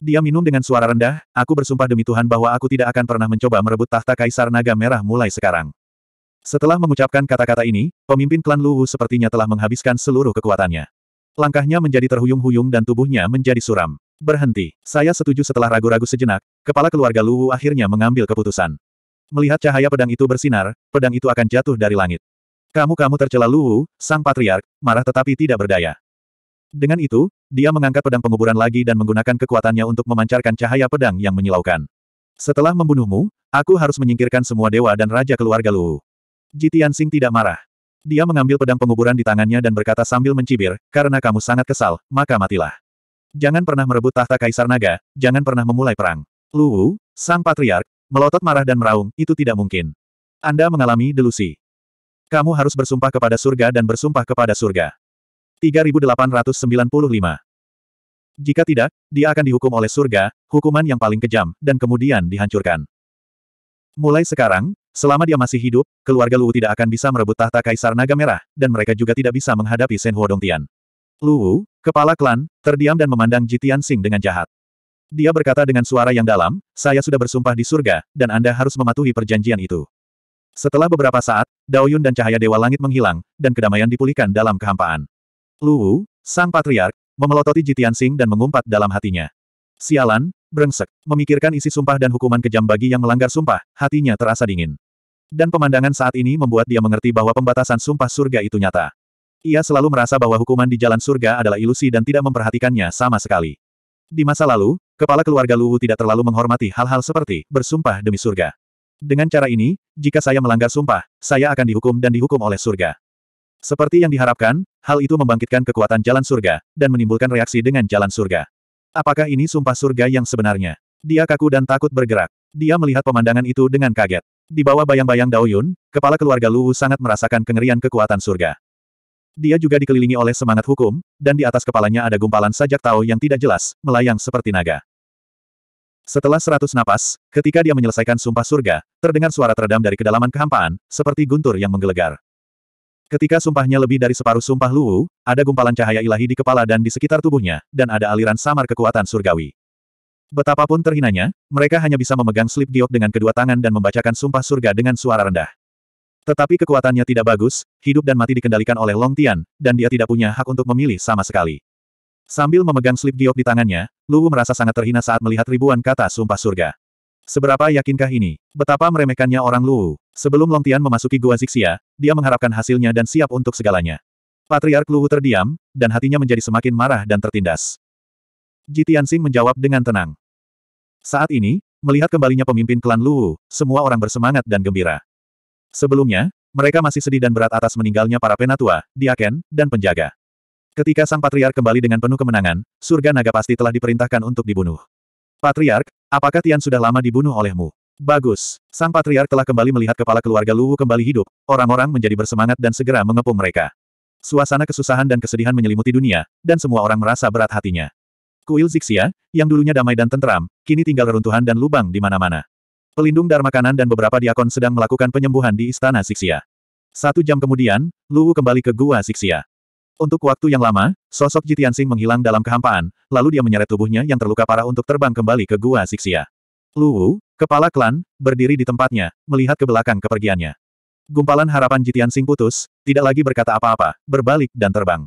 Dia minum dengan suara rendah, aku bersumpah demi Tuhan bahwa aku tidak akan pernah mencoba merebut tahta Kaisar Naga Merah mulai sekarang. Setelah mengucapkan kata-kata ini, pemimpin klan Luwu sepertinya telah menghabiskan seluruh kekuatannya. Langkahnya menjadi terhuyung-huyung dan tubuhnya menjadi suram. Berhenti. Saya setuju setelah ragu-ragu sejenak, kepala keluarga Luwu akhirnya mengambil keputusan. Melihat cahaya pedang itu bersinar, pedang itu akan jatuh dari langit. Kamu-kamu tercela Luwu, sang patriark, marah tetapi tidak berdaya. Dengan itu, dia mengangkat pedang penguburan lagi dan menggunakan kekuatannya untuk memancarkan cahaya pedang yang menyilaukan. Setelah membunuhmu, aku harus menyingkirkan semua dewa dan raja keluarga Luwu. Jitian Sing tidak marah. Dia mengambil pedang penguburan di tangannya dan berkata sambil mencibir, karena kamu sangat kesal, maka matilah. Jangan pernah merebut tahta Kaisar Naga, jangan pernah memulai perang. Luwu, sang patriark, melotot marah dan meraung, itu tidak mungkin. Anda mengalami delusi. Kamu harus bersumpah kepada surga dan bersumpah kepada surga. 3895. Jika tidak, dia akan dihukum oleh surga, hukuman yang paling kejam, dan kemudian dihancurkan. Mulai sekarang, selama dia masih hidup, keluarga Luwu tidak akan bisa merebut tahta Kaisar Naga Merah, dan mereka juga tidak bisa menghadapi Shen Huo Tian. Luwu, kepala klan, terdiam dan memandang Jitian Sing dengan jahat. Dia berkata dengan suara yang dalam, saya sudah bersumpah di surga, dan Anda harus mematuhi perjanjian itu. Setelah beberapa saat, Daoyun dan cahaya Dewa Langit menghilang, dan kedamaian dipulihkan dalam kehampaan. Lu Wu, sang patriark, memelototi Jitian Sing dan mengumpat dalam hatinya. Sialan, brengsek, memikirkan isi sumpah dan hukuman kejam bagi yang melanggar sumpah, hatinya terasa dingin. Dan pemandangan saat ini membuat dia mengerti bahwa pembatasan sumpah surga itu nyata. Ia selalu merasa bahwa hukuman di jalan surga adalah ilusi dan tidak memperhatikannya sama sekali. Di masa lalu, kepala keluarga Luwu tidak terlalu menghormati hal-hal seperti bersumpah demi surga. Dengan cara ini, jika saya melanggar sumpah, saya akan dihukum dan dihukum oleh surga. Seperti yang diharapkan, hal itu membangkitkan kekuatan jalan surga, dan menimbulkan reaksi dengan jalan surga. Apakah ini sumpah surga yang sebenarnya? Dia kaku dan takut bergerak. Dia melihat pemandangan itu dengan kaget. Di bawah bayang-bayang Daoyun, kepala keluarga Luwu sangat merasakan kengerian kekuatan surga. Dia juga dikelilingi oleh semangat hukum, dan di atas kepalanya ada gumpalan sajak Tao yang tidak jelas, melayang seperti naga. Setelah seratus napas, ketika dia menyelesaikan sumpah surga, terdengar suara teredam dari kedalaman kehampaan, seperti guntur yang menggelegar. Ketika sumpahnya lebih dari separuh sumpah Luwu, ada gumpalan cahaya ilahi di kepala dan di sekitar tubuhnya, dan ada aliran samar kekuatan surgawi. Betapapun terhinanya, mereka hanya bisa memegang slip diop dengan kedua tangan dan membacakan sumpah surga dengan suara rendah. Tetapi kekuatannya tidak bagus, hidup dan mati dikendalikan oleh Long Tian, dan dia tidak punya hak untuk memilih sama sekali. Sambil memegang slip giok di tangannya, Luwu merasa sangat terhina saat melihat ribuan kata sumpah surga. Seberapa yakinkah ini? Betapa meremehkannya orang Luwu. Sebelum Long Tian memasuki Gua Zixia, dia mengharapkan hasilnya dan siap untuk segalanya. Patriark Luwu terdiam, dan hatinya menjadi semakin marah dan tertindas. Ji Tianxing menjawab dengan tenang. Saat ini, melihat kembalinya pemimpin klan Luwu, semua orang bersemangat dan gembira. Sebelumnya, mereka masih sedih dan berat atas meninggalnya para penatua, diaken, dan penjaga. Ketika sang patriark kembali dengan penuh kemenangan, surga naga pasti telah diperintahkan untuk dibunuh. Patriark, apakah Tian sudah lama dibunuh olehmu? Bagus. Sang patriark telah kembali melihat kepala keluarga Luwu kembali hidup, orang-orang menjadi bersemangat dan segera mengepung mereka. Suasana kesusahan dan kesedihan menyelimuti dunia, dan semua orang merasa berat hatinya. Kuil Zixia, yang dulunya damai dan tentram, kini tinggal reruntuhan dan lubang di mana-mana. Pelindung Dharma Kanan dan beberapa diakon sedang melakukan penyembuhan di istana Zixia. Satu jam kemudian, Luwu kembali ke Gua Zixia. Untuk waktu yang lama, sosok Jitiansing menghilang dalam kehampaan, lalu dia menyeret tubuhnya yang terluka parah untuk terbang kembali ke Gua Sixia. Wu, kepala klan, berdiri di tempatnya, melihat ke belakang kepergiannya. Gumpalan harapan Jitiansing putus, tidak lagi berkata apa-apa, berbalik dan terbang.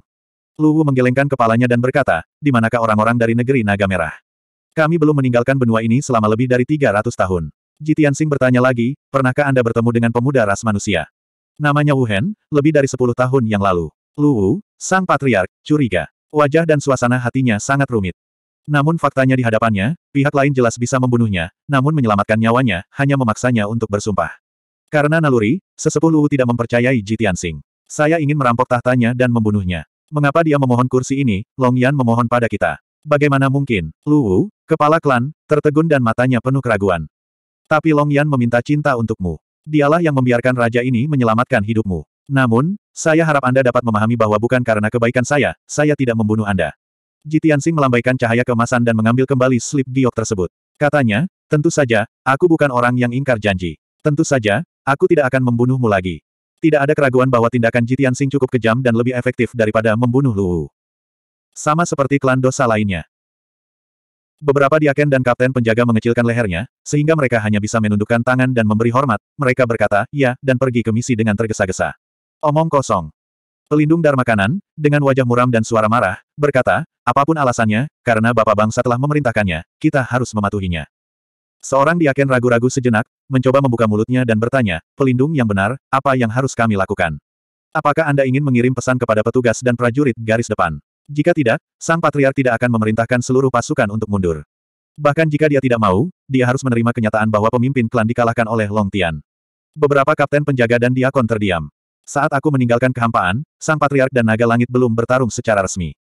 Wu menggelengkan kepalanya dan berkata, di manakah orang-orang dari negeri naga merah? Kami belum meninggalkan benua ini selama lebih dari 300 tahun. Jitiansing bertanya lagi, pernahkah Anda bertemu dengan pemuda ras manusia? Namanya Wuhen, lebih dari 10 tahun yang lalu. Luwu, sang patriark, curiga. Wajah dan suasana hatinya sangat rumit. Namun faktanya di hadapannya, pihak lain jelas bisa membunuhnya, namun menyelamatkan nyawanya, hanya memaksanya untuk bersumpah. Karena naluri, sesepuh Luwu tidak mempercayai Jitian Sing. Saya ingin merampok tahtanya dan membunuhnya. Mengapa dia memohon kursi ini, Long Yan memohon pada kita. Bagaimana mungkin, Luwu, kepala klan, tertegun dan matanya penuh keraguan. Tapi Long Yan meminta cinta untukmu. Dialah yang membiarkan raja ini menyelamatkan hidupmu. Namun, saya harap Anda dapat memahami bahwa bukan karena kebaikan saya, saya tidak membunuh Anda. Jitian Sing melambaikan cahaya kemasan dan mengambil kembali slip giok tersebut. Katanya, tentu saja, aku bukan orang yang ingkar janji. Tentu saja, aku tidak akan membunuhmu lagi. Tidak ada keraguan bahwa tindakan Jitian Sing cukup kejam dan lebih efektif daripada membunuh Luwu. Sama seperti klan dosa lainnya. Beberapa diaken dan kapten penjaga mengecilkan lehernya, sehingga mereka hanya bisa menundukkan tangan dan memberi hormat, mereka berkata, ya, dan pergi ke misi dengan tergesa-gesa. Omong kosong. Pelindung Dharma Kanan, dengan wajah muram dan suara marah, berkata, apapun alasannya, karena Bapak Bangsa telah memerintahkannya, kita harus mematuhinya. Seorang diaken ragu-ragu sejenak, mencoba membuka mulutnya dan bertanya, pelindung yang benar, apa yang harus kami lakukan? Apakah Anda ingin mengirim pesan kepada petugas dan prajurit garis depan? Jika tidak, Sang Patriark tidak akan memerintahkan seluruh pasukan untuk mundur. Bahkan jika dia tidak mau, dia harus menerima kenyataan bahwa pemimpin klan dikalahkan oleh Long Tian. Beberapa kapten penjaga dan diakon terdiam. Saat aku meninggalkan kehampaan, Sang Patriark dan Naga Langit belum bertarung secara resmi.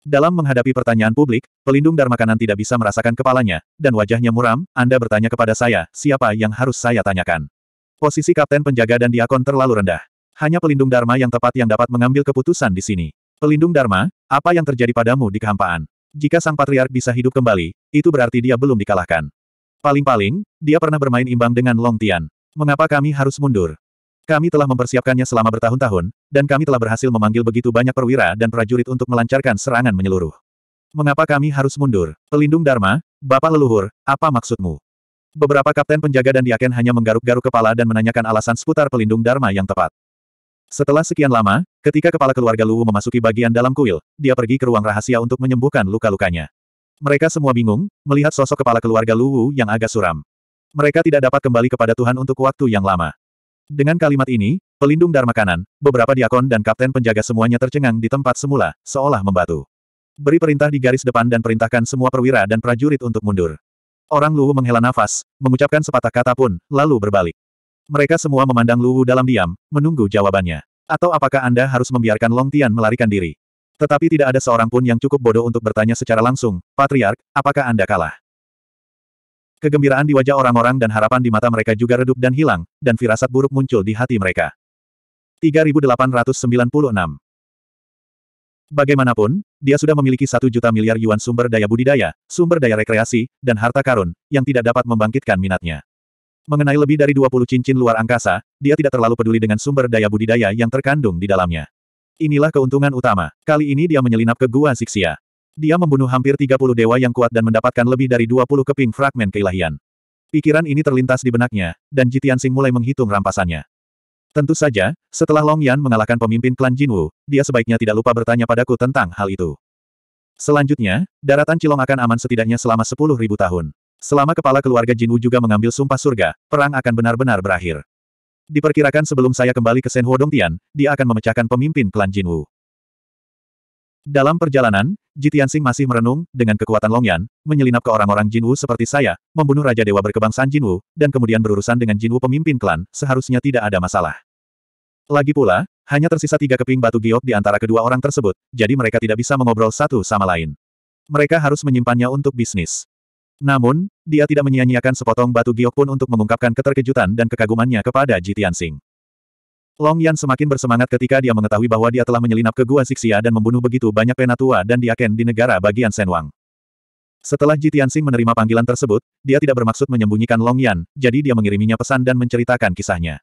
Dalam menghadapi pertanyaan publik, pelindung Dharma Kanan tidak bisa merasakan kepalanya, dan wajahnya muram, Anda bertanya kepada saya, siapa yang harus saya tanyakan? Posisi kapten penjaga dan diakon terlalu rendah. Hanya pelindung Dharma yang tepat yang dapat mengambil keputusan di sini. Pelindung Dharma, apa yang terjadi padamu di kehampaan? Jika Sang Patriark bisa hidup kembali, itu berarti dia belum dikalahkan. Paling-paling, dia pernah bermain imbang dengan Long Tian. Mengapa kami harus mundur? Kami telah mempersiapkannya selama bertahun-tahun, dan kami telah berhasil memanggil begitu banyak perwira dan prajurit untuk melancarkan serangan menyeluruh. Mengapa kami harus mundur? Pelindung Dharma, Bapak Leluhur, apa maksudmu? Beberapa kapten penjaga dan diaken hanya menggaruk-garuk kepala dan menanyakan alasan seputar pelindung Dharma yang tepat. Setelah sekian lama, ketika kepala keluarga Luwu memasuki bagian dalam kuil, dia pergi ke ruang rahasia untuk menyembuhkan luka-lukanya. Mereka semua bingung, melihat sosok kepala keluarga Luwu yang agak suram. Mereka tidak dapat kembali kepada Tuhan untuk waktu yang lama. Dengan kalimat ini, pelindung Dharma kanan, beberapa diakon dan kapten penjaga semuanya tercengang di tempat semula, seolah membatu. Beri perintah di garis depan dan perintahkan semua perwira dan prajurit untuk mundur. Orang Luwu menghela nafas, mengucapkan sepatah kata pun, lalu berbalik. Mereka semua memandang Luwu dalam diam, menunggu jawabannya. Atau apakah Anda harus membiarkan Long Tian melarikan diri? Tetapi tidak ada seorang pun yang cukup bodoh untuk bertanya secara langsung, Patriark, apakah Anda kalah? Kegembiraan di wajah orang-orang dan harapan di mata mereka juga redup dan hilang, dan firasat buruk muncul di hati mereka. 3896 Bagaimanapun, dia sudah memiliki satu juta miliar yuan sumber daya budidaya, sumber daya rekreasi, dan harta karun, yang tidak dapat membangkitkan minatnya. Mengenai lebih dari 20 cincin luar angkasa, dia tidak terlalu peduli dengan sumber daya budidaya yang terkandung di dalamnya. Inilah keuntungan utama. Kali ini dia menyelinap ke Gua Sixia. Dia membunuh hampir 30 dewa yang kuat dan mendapatkan lebih dari 20 keping fragmen keilahian. Pikiran ini terlintas di benaknya, dan Jitian Sing mulai menghitung rampasannya. Tentu saja, setelah Long Yan mengalahkan pemimpin klan Jinwu, dia sebaiknya tidak lupa bertanya padaku tentang hal itu. Selanjutnya, daratan Cilong akan aman setidaknya selama 10.000 tahun. Selama kepala keluarga Jinwu juga mengambil sumpah surga, perang akan benar-benar berakhir. Diperkirakan sebelum saya kembali ke Shen Huodong Tian, dia akan memecahkan pemimpin klan Jinwu. Dalam perjalanan, Jitiansing masih merenung, dengan kekuatan Longyan, menyelinap ke orang-orang Jinwu seperti saya, membunuh Raja Dewa berkebangsaan Jinwu, dan kemudian berurusan dengan Jinwu pemimpin klan, seharusnya tidak ada masalah. Lagi pula, hanya tersisa tiga keping batu giok di antara kedua orang tersebut, jadi mereka tidak bisa mengobrol satu sama lain. Mereka harus menyimpannya untuk bisnis. Namun, dia tidak menyia-nyiakan sepotong batu giok pun untuk mengungkapkan keterkejutan dan kekagumannya kepada Jitian Sing. Long Yan semakin bersemangat ketika dia mengetahui bahwa dia telah menyelinap ke Gua Sixia dan membunuh begitu banyak penatua dan diaken di negara bagian Senwang. Setelah Ji Tianxing menerima panggilan tersebut, dia tidak bermaksud menyembunyikan Long Yan, jadi dia mengiriminya pesan dan menceritakan kisahnya.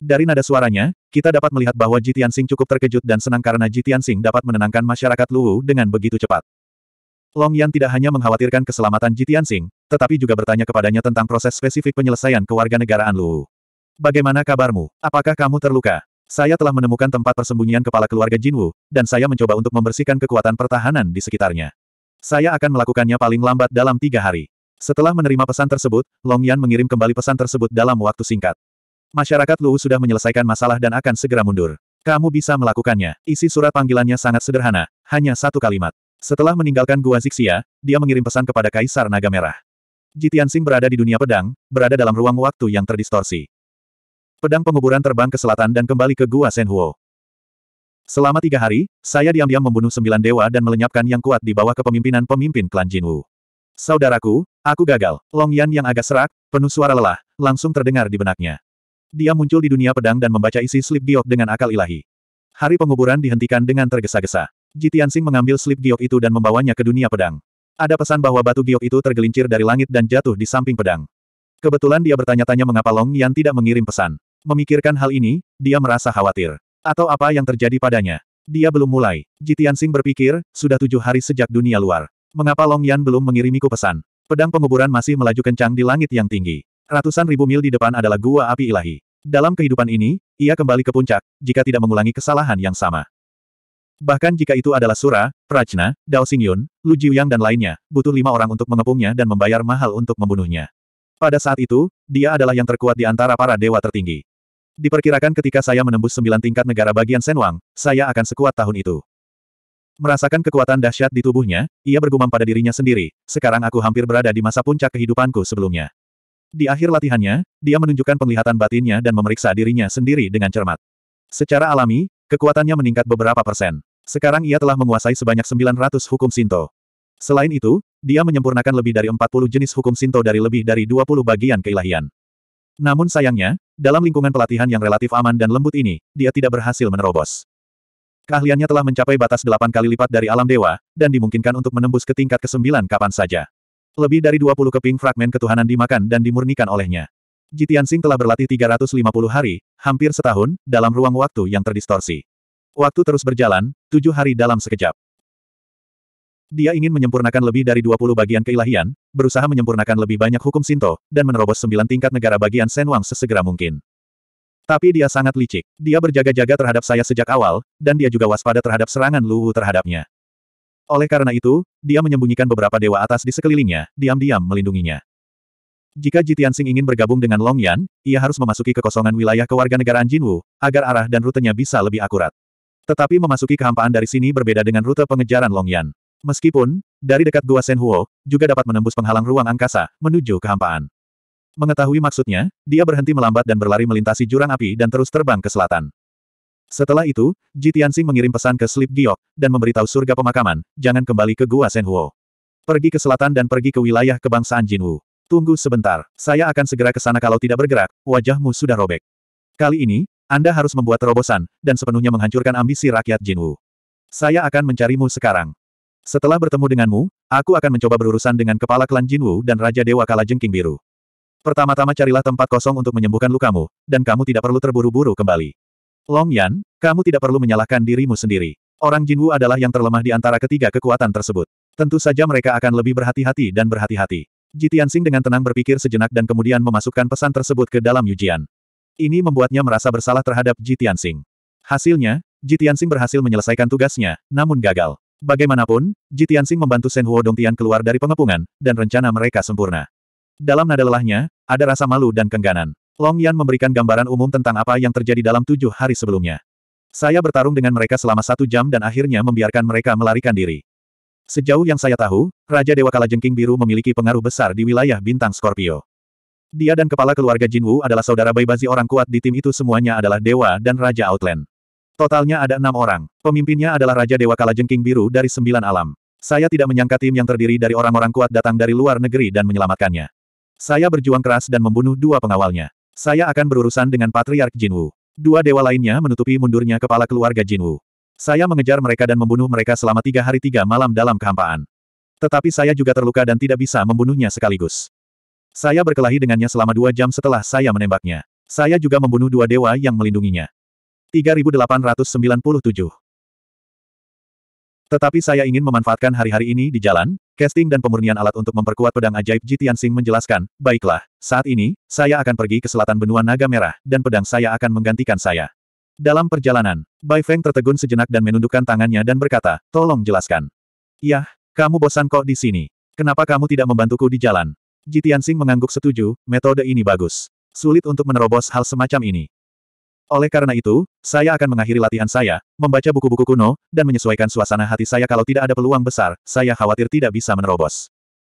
Dari nada suaranya, kita dapat melihat bahwa Ji Tianxing cukup terkejut dan senang karena Ji Tianxing dapat menenangkan masyarakat Luwu dengan begitu cepat. Long Yan tidak hanya mengkhawatirkan keselamatan Ji Tianxing, tetapi juga bertanya kepadanya tentang proses spesifik penyelesaian kewarganegaraan Luwu. Bagaimana kabarmu? Apakah kamu terluka? Saya telah menemukan tempat persembunyian kepala keluarga Jinwu, dan saya mencoba untuk membersihkan kekuatan pertahanan di sekitarnya. Saya akan melakukannya paling lambat dalam tiga hari. Setelah menerima pesan tersebut, Long Yan mengirim kembali pesan tersebut dalam waktu singkat. Masyarakat Lu sudah menyelesaikan masalah dan akan segera mundur. Kamu bisa melakukannya. Isi surat panggilannya sangat sederhana, hanya satu kalimat. Setelah meninggalkan Gua Zixia, dia mengirim pesan kepada Kaisar Naga Merah. Jitian Sing berada di dunia pedang, berada dalam ruang waktu yang terdistorsi. Pedang penguburan terbang ke selatan dan kembali ke Gua Senhuo. Selama tiga hari, saya diam-diam membunuh sembilan dewa dan melenyapkan yang kuat di bawah kepemimpinan pemimpin klan Jinwu. Saudaraku, aku gagal. Long Yan yang agak serak, penuh suara lelah, langsung terdengar di benaknya. Dia muncul di dunia pedang dan membaca isi slip giok dengan akal ilahi. Hari penguburan dihentikan dengan tergesa-gesa. Tianxing mengambil slip giok itu dan membawanya ke dunia pedang. Ada pesan bahwa batu giok itu tergelincir dari langit dan jatuh di samping pedang. Kebetulan dia bertanya-tanya mengapa Long Yan tidak mengirim pesan. Memikirkan hal ini, dia merasa khawatir. Atau apa yang terjadi padanya. Dia belum mulai. Jitiansing berpikir, sudah tujuh hari sejak dunia luar. Mengapa Long Yan belum mengirimiku pesan? Pedang penguburan masih melaju kencang di langit yang tinggi. Ratusan ribu mil di depan adalah gua api ilahi. Dalam kehidupan ini, ia kembali ke puncak, jika tidak mengulangi kesalahan yang sama. Bahkan jika itu adalah Sura, Prajna, Dao Xingyun, Lu Jiuyang dan lainnya, butuh lima orang untuk mengepungnya dan membayar mahal untuk membunuhnya. Pada saat itu, dia adalah yang terkuat di antara para dewa tertinggi. Diperkirakan ketika saya menembus sembilan tingkat negara bagian Senwang, saya akan sekuat tahun itu. Merasakan kekuatan dahsyat di tubuhnya, ia bergumam pada dirinya sendiri, sekarang aku hampir berada di masa puncak kehidupanku sebelumnya. Di akhir latihannya, dia menunjukkan penglihatan batinnya dan memeriksa dirinya sendiri dengan cermat. Secara alami, kekuatannya meningkat beberapa persen. Sekarang ia telah menguasai sebanyak 900 hukum Sinto. Selain itu, dia menyempurnakan lebih dari 40 jenis hukum Sinto dari lebih dari 20 bagian keilahian. Namun sayangnya, dalam lingkungan pelatihan yang relatif aman dan lembut ini, dia tidak berhasil menerobos. Keahliannya telah mencapai batas delapan kali lipat dari alam dewa, dan dimungkinkan untuk menembus ke tingkat kesembilan kapan saja. Lebih dari 20 keping fragmen ketuhanan dimakan dan dimurnikan olehnya. Jitian Sing telah berlatih 350 hari, hampir setahun, dalam ruang waktu yang terdistorsi. Waktu terus berjalan, tujuh hari dalam sekejap. Dia ingin menyempurnakan lebih dari 20 bagian keilahian, berusaha menyempurnakan lebih banyak hukum Sinto, dan menerobos sembilan tingkat negara bagian Senwang sesegera mungkin. Tapi dia sangat licik. Dia berjaga-jaga terhadap saya sejak awal, dan dia juga waspada terhadap serangan Luwu terhadapnya. Oleh karena itu, dia menyembunyikan beberapa dewa atas di sekelilingnya, diam-diam melindunginya. Jika Jitian Sing ingin bergabung dengan Long Yan, ia harus memasuki kekosongan wilayah kewarganegaraan Jinwu, agar arah dan rutenya bisa lebih akurat. Tetapi memasuki kehampaan dari sini berbeda dengan rute pengejaran Long Yan. Meskipun, dari dekat gua Senhuo, juga dapat menembus penghalang ruang angkasa, menuju kehampaan. Mengetahui maksudnya, dia berhenti melambat dan berlari melintasi jurang api dan terus terbang ke selatan. Setelah itu, Ji Tianxing mengirim pesan ke Slip Giok, dan memberitahu surga pemakaman, jangan kembali ke Gua Senhuo. Pergi ke selatan dan pergi ke wilayah kebangsaan Jinwu. Tunggu sebentar, saya akan segera ke sana kalau tidak bergerak, wajahmu sudah robek. Kali ini, Anda harus membuat terobosan, dan sepenuhnya menghancurkan ambisi rakyat Jinwu. Saya akan mencarimu sekarang. Setelah bertemu denganmu, aku akan mencoba berurusan dengan kepala klan Jinwu dan Raja Dewa Kala Jengking Biru. Pertama-tama carilah tempat kosong untuk menyembuhkan lukamu, dan kamu tidak perlu terburu-buru kembali. Long Yan, kamu tidak perlu menyalahkan dirimu sendiri. Orang Jinwu adalah yang terlemah di antara ketiga kekuatan tersebut. Tentu saja mereka akan lebih berhati-hati dan berhati-hati. Jitian Sing dengan tenang berpikir sejenak dan kemudian memasukkan pesan tersebut ke dalam Yujian. Ini membuatnya merasa bersalah terhadap Jitian Sing. Hasilnya, Jitian Sing berhasil menyelesaikan tugasnya, namun gagal. Bagaimanapun, Jitiansing membantu Shen Huo Dongtian keluar dari pengepungan, dan rencana mereka sempurna. Dalam nada lelahnya, ada rasa malu dan kengganan. Long Yan memberikan gambaran umum tentang apa yang terjadi dalam tujuh hari sebelumnya. Saya bertarung dengan mereka selama satu jam dan akhirnya membiarkan mereka melarikan diri. Sejauh yang saya tahu, Raja Dewa Kalajengking Biru memiliki pengaruh besar di wilayah Bintang Scorpio. Dia dan kepala keluarga Jinwu adalah saudara bayi bazi orang kuat di tim itu semuanya adalah dewa dan Raja Outland. Totalnya ada enam orang. Pemimpinnya adalah Raja Dewa Kalajengking Biru dari sembilan alam. Saya tidak menyangka tim yang terdiri dari orang-orang kuat datang dari luar negeri dan menyelamatkannya. Saya berjuang keras dan membunuh dua pengawalnya. Saya akan berurusan dengan Patriark Jinwu. Dua dewa lainnya menutupi mundurnya kepala keluarga Jinwu. Saya mengejar mereka dan membunuh mereka selama tiga hari tiga malam dalam kehampaan. Tetapi saya juga terluka dan tidak bisa membunuhnya sekaligus. Saya berkelahi dengannya selama dua jam setelah saya menembaknya. Saya juga membunuh dua dewa yang melindunginya. 3897. Tetapi saya ingin memanfaatkan hari-hari ini di jalan, casting dan pemurnian alat untuk memperkuat pedang ajaib Jitian Sing menjelaskan, baiklah, saat ini, saya akan pergi ke selatan benua naga merah, dan pedang saya akan menggantikan saya. Dalam perjalanan, Bai Feng tertegun sejenak dan menundukkan tangannya dan berkata, tolong jelaskan. Yah, kamu bosan kok di sini. Kenapa kamu tidak membantuku di jalan? Jitian Sing mengangguk setuju, metode ini bagus. Sulit untuk menerobos hal semacam ini. Oleh karena itu, saya akan mengakhiri latihan saya, membaca buku-buku kuno, dan menyesuaikan suasana hati saya kalau tidak ada peluang besar, saya khawatir tidak bisa menerobos.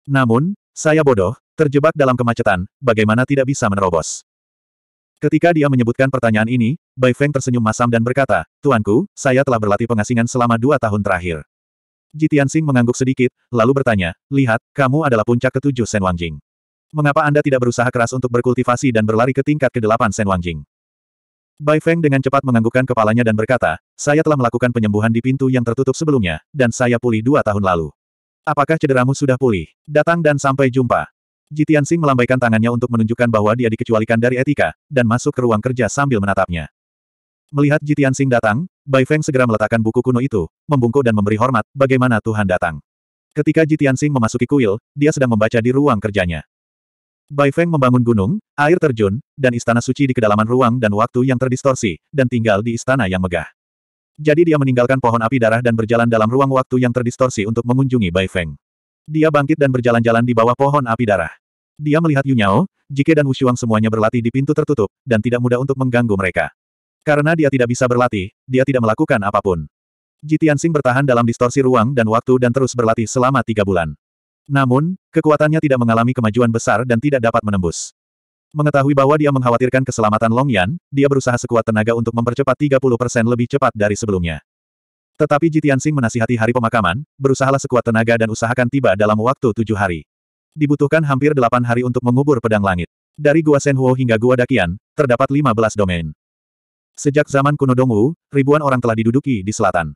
Namun, saya bodoh, terjebak dalam kemacetan, bagaimana tidak bisa menerobos. Ketika dia menyebutkan pertanyaan ini, Bai Feng tersenyum masam dan berkata, Tuanku, saya telah berlatih pengasingan selama dua tahun terakhir. Jitian Sing mengangguk sedikit, lalu bertanya, Lihat, kamu adalah puncak ketujuh Sen Wangjing. Mengapa Anda tidak berusaha keras untuk berkultivasi dan berlari ke tingkat ke-8 Sen Wangjing? Bai Feng dengan cepat menganggukkan kepalanya dan berkata, saya telah melakukan penyembuhan di pintu yang tertutup sebelumnya, dan saya pulih dua tahun lalu. Apakah cederamu sudah pulih? Datang dan sampai jumpa. Jitian Sing melambaikan tangannya untuk menunjukkan bahwa dia dikecualikan dari etika, dan masuk ke ruang kerja sambil menatapnya. Melihat Jitian Sing datang, Bai Feng segera meletakkan buku kuno itu, membungkuk dan memberi hormat, bagaimana Tuhan datang. Ketika Jitian Sing memasuki kuil, dia sedang membaca di ruang kerjanya. Bai Feng membangun gunung, air terjun, dan istana suci di kedalaman ruang dan waktu yang terdistorsi, dan tinggal di istana yang megah. Jadi dia meninggalkan pohon api darah dan berjalan dalam ruang waktu yang terdistorsi untuk mengunjungi Bai Feng. Dia bangkit dan berjalan-jalan di bawah pohon api darah. Dia melihat Yunyao, Jike dan Wushuang semuanya berlatih di pintu tertutup, dan tidak mudah untuk mengganggu mereka. Karena dia tidak bisa berlatih, dia tidak melakukan apapun. Jitian Sing bertahan dalam distorsi ruang dan waktu dan terus berlatih selama tiga bulan. Namun, kekuatannya tidak mengalami kemajuan besar dan tidak dapat menembus. Mengetahui bahwa dia mengkhawatirkan keselamatan Long Yan, dia berusaha sekuat tenaga untuk mempercepat 30% lebih cepat dari sebelumnya. Tetapi Jitiansing menasihati hari pemakaman, berusahalah sekuat tenaga dan usahakan tiba dalam waktu tujuh hari. Dibutuhkan hampir delapan hari untuk mengubur pedang langit. Dari Gua Senhuo hingga Gua Dakian, terdapat lima belas domain. Sejak zaman kuno Dongwu, ribuan orang telah diduduki di selatan.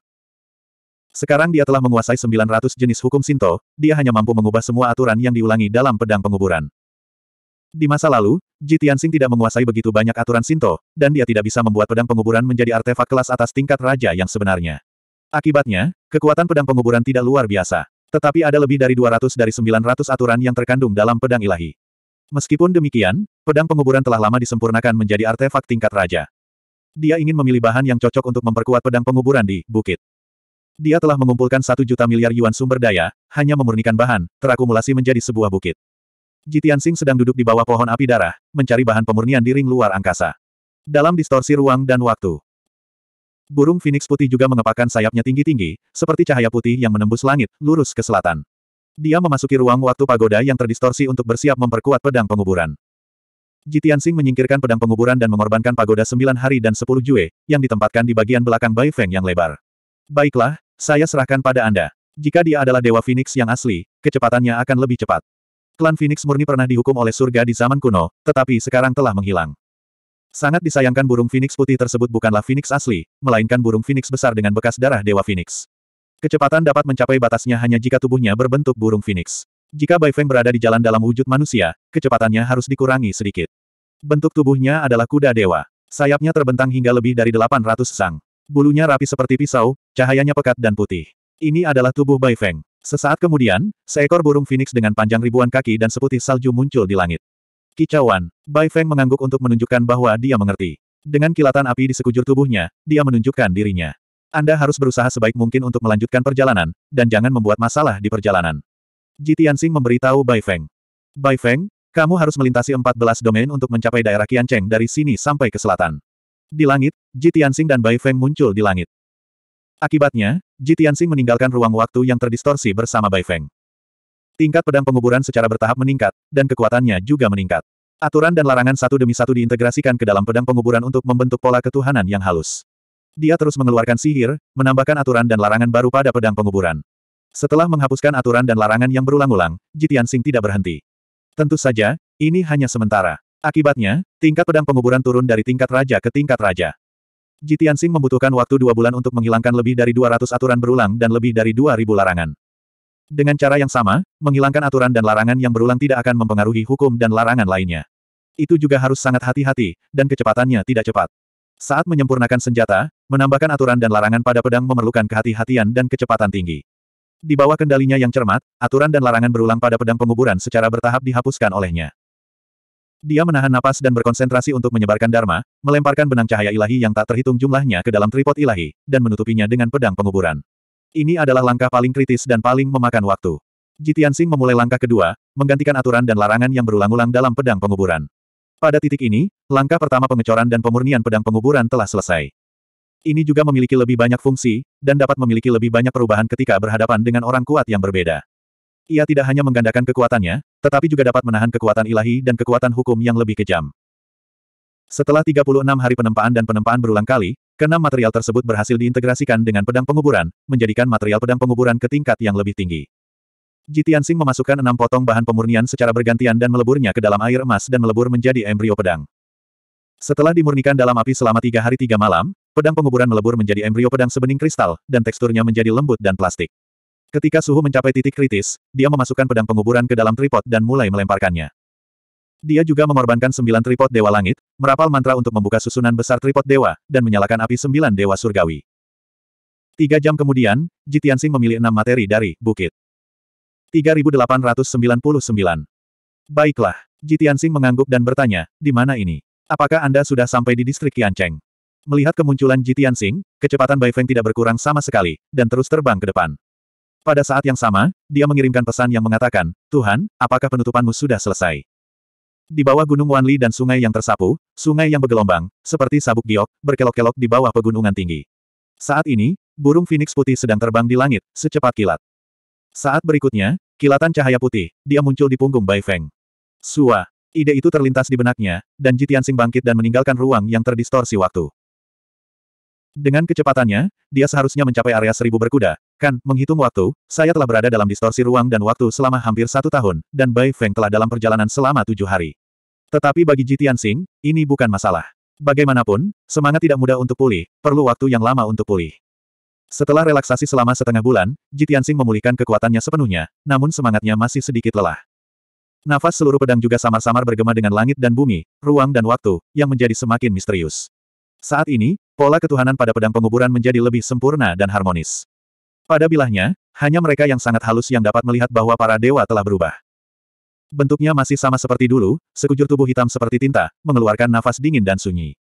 Sekarang dia telah menguasai 900 jenis hukum Sinto, dia hanya mampu mengubah semua aturan yang diulangi dalam pedang penguburan. Di masa lalu, Ji Tianxing tidak menguasai begitu banyak aturan Sinto, dan dia tidak bisa membuat pedang penguburan menjadi artefak kelas atas tingkat raja yang sebenarnya. Akibatnya, kekuatan pedang penguburan tidak luar biasa. Tetapi ada lebih dari 200 dari 900 aturan yang terkandung dalam pedang ilahi. Meskipun demikian, pedang penguburan telah lama disempurnakan menjadi artefak tingkat raja. Dia ingin memilih bahan yang cocok untuk memperkuat pedang penguburan di bukit. Dia telah mengumpulkan satu juta miliar yuan sumber daya, hanya memurnikan bahan, terakumulasi menjadi sebuah bukit. Jitian Sing sedang duduk di bawah pohon api darah, mencari bahan pemurnian di ring luar angkasa. Dalam distorsi ruang dan waktu. Burung Phoenix putih juga mengepakkan sayapnya tinggi-tinggi, seperti cahaya putih yang menembus langit, lurus ke selatan. Dia memasuki ruang waktu pagoda yang terdistorsi untuk bersiap memperkuat pedang penguburan. Jitian Sing menyingkirkan pedang penguburan dan mengorbankan pagoda sembilan hari dan sepuluh jue, yang ditempatkan di bagian belakang Bai Feng yang lebar. Baiklah, saya serahkan pada Anda. Jika dia adalah Dewa Phoenix yang asli, kecepatannya akan lebih cepat. Klan Phoenix murni pernah dihukum oleh surga di zaman kuno, tetapi sekarang telah menghilang. Sangat disayangkan burung Phoenix putih tersebut bukanlah Phoenix asli, melainkan burung Phoenix besar dengan bekas darah Dewa Phoenix. Kecepatan dapat mencapai batasnya hanya jika tubuhnya berbentuk burung Phoenix. Jika Bai Feng berada di jalan dalam wujud manusia, kecepatannya harus dikurangi sedikit. Bentuk tubuhnya adalah kuda dewa. Sayapnya terbentang hingga lebih dari 800 sang. Bulunya rapi seperti pisau, cahayanya pekat dan putih. Ini adalah tubuh Bai Feng. Sesaat kemudian, seekor burung phoenix dengan panjang ribuan kaki dan seputih salju muncul di langit. Kicauan, Bai Feng mengangguk untuk menunjukkan bahwa dia mengerti. Dengan kilatan api di sekujur tubuhnya, dia menunjukkan dirinya. Anda harus berusaha sebaik mungkin untuk melanjutkan perjalanan, dan jangan membuat masalah di perjalanan. Ji Tianxing memberitahu Bai Feng. Bai Feng, kamu harus melintasi 14 domain untuk mencapai daerah Qiancheng dari sini sampai ke selatan. Di langit, Ji Tianxing dan Bai Feng muncul di langit. Akibatnya, Ji Tianxing meninggalkan ruang waktu yang terdistorsi bersama Bai Feng. Tingkat pedang penguburan secara bertahap meningkat, dan kekuatannya juga meningkat. Aturan dan larangan satu demi satu diintegrasikan ke dalam pedang penguburan untuk membentuk pola ketuhanan yang halus. Dia terus mengeluarkan sihir, menambahkan aturan dan larangan baru pada pedang penguburan. Setelah menghapuskan aturan dan larangan yang berulang-ulang, Ji Tianxing tidak berhenti. Tentu saja, ini hanya sementara. Akibatnya, tingkat pedang penguburan turun dari tingkat raja ke tingkat raja. Jitian Sing membutuhkan waktu dua bulan untuk menghilangkan lebih dari 200 aturan berulang dan lebih dari 2.000 larangan. Dengan cara yang sama, menghilangkan aturan dan larangan yang berulang tidak akan mempengaruhi hukum dan larangan lainnya. Itu juga harus sangat hati-hati, dan kecepatannya tidak cepat. Saat menyempurnakan senjata, menambahkan aturan dan larangan pada pedang memerlukan kehati-hatian dan kecepatan tinggi. Di bawah kendalinya yang cermat, aturan dan larangan berulang pada pedang penguburan secara bertahap dihapuskan olehnya. Dia menahan napas dan berkonsentrasi untuk menyebarkan Dharma, melemparkan benang cahaya ilahi yang tak terhitung jumlahnya ke dalam tripod ilahi, dan menutupinya dengan pedang penguburan. Ini adalah langkah paling kritis dan paling memakan waktu. Jitian Singh memulai langkah kedua, menggantikan aturan dan larangan yang berulang-ulang dalam pedang penguburan. Pada titik ini, langkah pertama pengecoran dan pemurnian pedang penguburan telah selesai. Ini juga memiliki lebih banyak fungsi, dan dapat memiliki lebih banyak perubahan ketika berhadapan dengan orang kuat yang berbeda. Ia tidak hanya menggandakan kekuatannya, tetapi juga dapat menahan kekuatan ilahi dan kekuatan hukum yang lebih kejam. Setelah 36 hari penempaan dan penempaan berulang kali, keenam material tersebut berhasil diintegrasikan dengan pedang penguburan, menjadikan material pedang penguburan ke tingkat yang lebih tinggi. Jitian Sing memasukkan enam potong bahan pemurnian secara bergantian dan meleburnya ke dalam air emas dan melebur menjadi embrio pedang. Setelah dimurnikan dalam api selama tiga hari tiga malam, pedang penguburan melebur menjadi embrio pedang sebening kristal, dan teksturnya menjadi lembut dan plastik. Ketika suhu mencapai titik kritis, dia memasukkan pedang penguburan ke dalam tripod dan mulai melemparkannya. Dia juga mengorbankan sembilan tripod Dewa Langit, merapal mantra untuk membuka susunan besar tripod Dewa, dan menyalakan api sembilan Dewa Surgawi. Tiga jam kemudian, Jitiansing memilih enam materi dari Bukit. 3899. Baiklah, Jitiansing mengangguk dan bertanya, di mana ini? Apakah Anda sudah sampai di distrik Yancheng? Melihat kemunculan Jitiansing, kecepatan Bai Feng tidak berkurang sama sekali, dan terus terbang ke depan. Pada saat yang sama, dia mengirimkan pesan yang mengatakan, Tuhan, apakah penutupanmu sudah selesai? Di bawah Gunung Wanli dan sungai yang tersapu, sungai yang bergelombang, seperti sabuk giok, berkelok-kelok di bawah pegunungan tinggi. Saat ini, burung Phoenix putih sedang terbang di langit, secepat kilat. Saat berikutnya, kilatan cahaya putih, dia muncul di punggung Bai Feng. Sua. Ide itu terlintas di benaknya, dan Jitian Sing bangkit dan meninggalkan ruang yang terdistorsi waktu. Dengan kecepatannya, dia seharusnya mencapai area seribu berkuda. Kan, menghitung waktu, saya telah berada dalam distorsi ruang dan waktu selama hampir satu tahun, dan Bai Feng telah dalam perjalanan selama tujuh hari. Tetapi bagi Jitian Sing, ini bukan masalah. Bagaimanapun, semangat tidak mudah untuk pulih, perlu waktu yang lama untuk pulih. Setelah relaksasi selama setengah bulan, Jitian Sing memulihkan kekuatannya sepenuhnya, namun semangatnya masih sedikit lelah. Nafas seluruh pedang juga samar-samar bergema dengan langit dan bumi, ruang dan waktu, yang menjadi semakin misterius. Saat ini, pola ketuhanan pada pedang penguburan menjadi lebih sempurna dan harmonis. Pada bilahnya, hanya mereka yang sangat halus yang dapat melihat bahwa para dewa telah berubah. Bentuknya masih sama seperti dulu, sekujur tubuh hitam seperti tinta, mengeluarkan nafas dingin dan sunyi.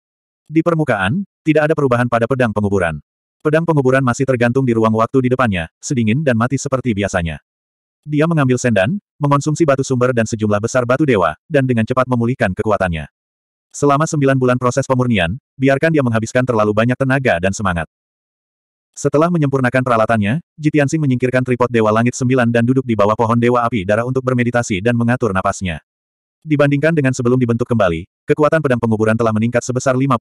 Di permukaan, tidak ada perubahan pada pedang penguburan. Pedang penguburan masih tergantung di ruang waktu di depannya, sedingin dan mati seperti biasanya. Dia mengambil sendan, mengonsumsi batu sumber dan sejumlah besar batu dewa, dan dengan cepat memulihkan kekuatannya. Selama sembilan bulan proses pemurnian, biarkan dia menghabiskan terlalu banyak tenaga dan semangat. Setelah menyempurnakan peralatannya, Jitiansing menyingkirkan tripod Dewa Langit Sembilan dan duduk di bawah pohon Dewa Api Darah untuk bermeditasi dan mengatur napasnya. Dibandingkan dengan sebelum dibentuk kembali, kekuatan pedang penguburan telah meningkat sebesar 50%.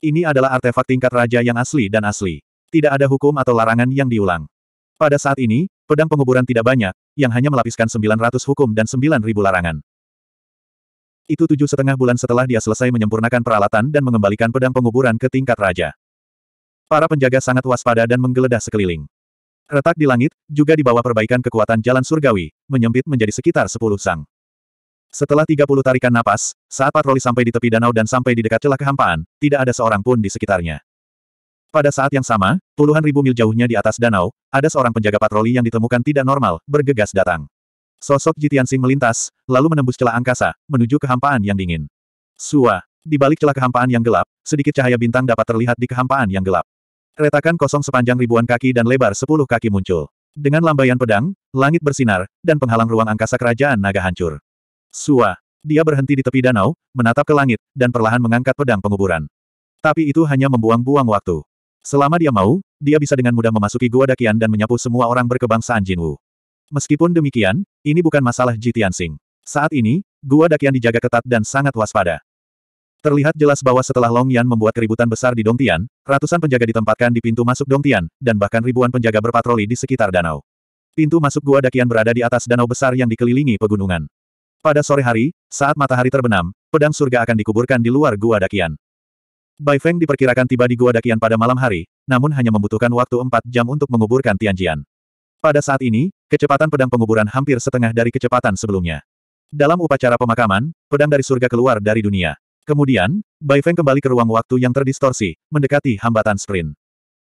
Ini adalah artefak tingkat raja yang asli dan asli. Tidak ada hukum atau larangan yang diulang. Pada saat ini, pedang penguburan tidak banyak, yang hanya melapiskan 900 hukum dan 9000 larangan. Itu tujuh setengah bulan setelah dia selesai menyempurnakan peralatan dan mengembalikan pedang penguburan ke tingkat raja. Para penjaga sangat waspada dan menggeledah sekeliling. Retak di langit, juga di bawah perbaikan kekuatan jalan surgawi, menyempit menjadi sekitar sepuluh sang. Setelah tiga puluh tarikan napas, saat patroli sampai di tepi danau dan sampai di dekat celah kehampaan, tidak ada seorang pun di sekitarnya. Pada saat yang sama, puluhan ribu mil jauhnya di atas danau, ada seorang penjaga patroli yang ditemukan tidak normal, bergegas datang. Sosok Jitian Sing melintas, lalu menembus celah angkasa, menuju kehampaan yang dingin. Sua. Di balik celah kehampaan yang gelap, sedikit cahaya bintang dapat terlihat di kehampaan yang gelap. Retakan kosong sepanjang ribuan kaki dan lebar sepuluh kaki muncul. Dengan lambaian pedang, langit bersinar, dan penghalang ruang angkasa kerajaan naga hancur. Sua. Dia berhenti di tepi danau, menatap ke langit, dan perlahan mengangkat pedang penguburan. Tapi itu hanya membuang-buang waktu. Selama dia mau, dia bisa dengan mudah memasuki gua dakian dan menyapu semua orang berkebangsaan Jinwu. Meskipun demikian, ini bukan masalah Ji Tianxing. Saat ini, gua Dakian dijaga ketat dan sangat waspada. Terlihat jelas bahwa setelah Long Yan membuat keributan besar di Dongtian, ratusan penjaga ditempatkan di pintu masuk Dongtian, dan bahkan ribuan penjaga berpatroli di sekitar danau. Pintu masuk gua Dakian berada di atas danau besar yang dikelilingi pegunungan. Pada sore hari, saat matahari terbenam, pedang surga akan dikuburkan di luar gua Dakian. Bai Feng diperkirakan tiba di gua Dakian pada malam hari, namun hanya membutuhkan waktu 4 jam untuk menguburkan Tianjian. Pada saat ini, kecepatan pedang penguburan hampir setengah dari kecepatan sebelumnya. Dalam upacara pemakaman, pedang dari surga keluar dari dunia. Kemudian, Bai Feng kembali ke ruang waktu yang terdistorsi, mendekati hambatan sprint.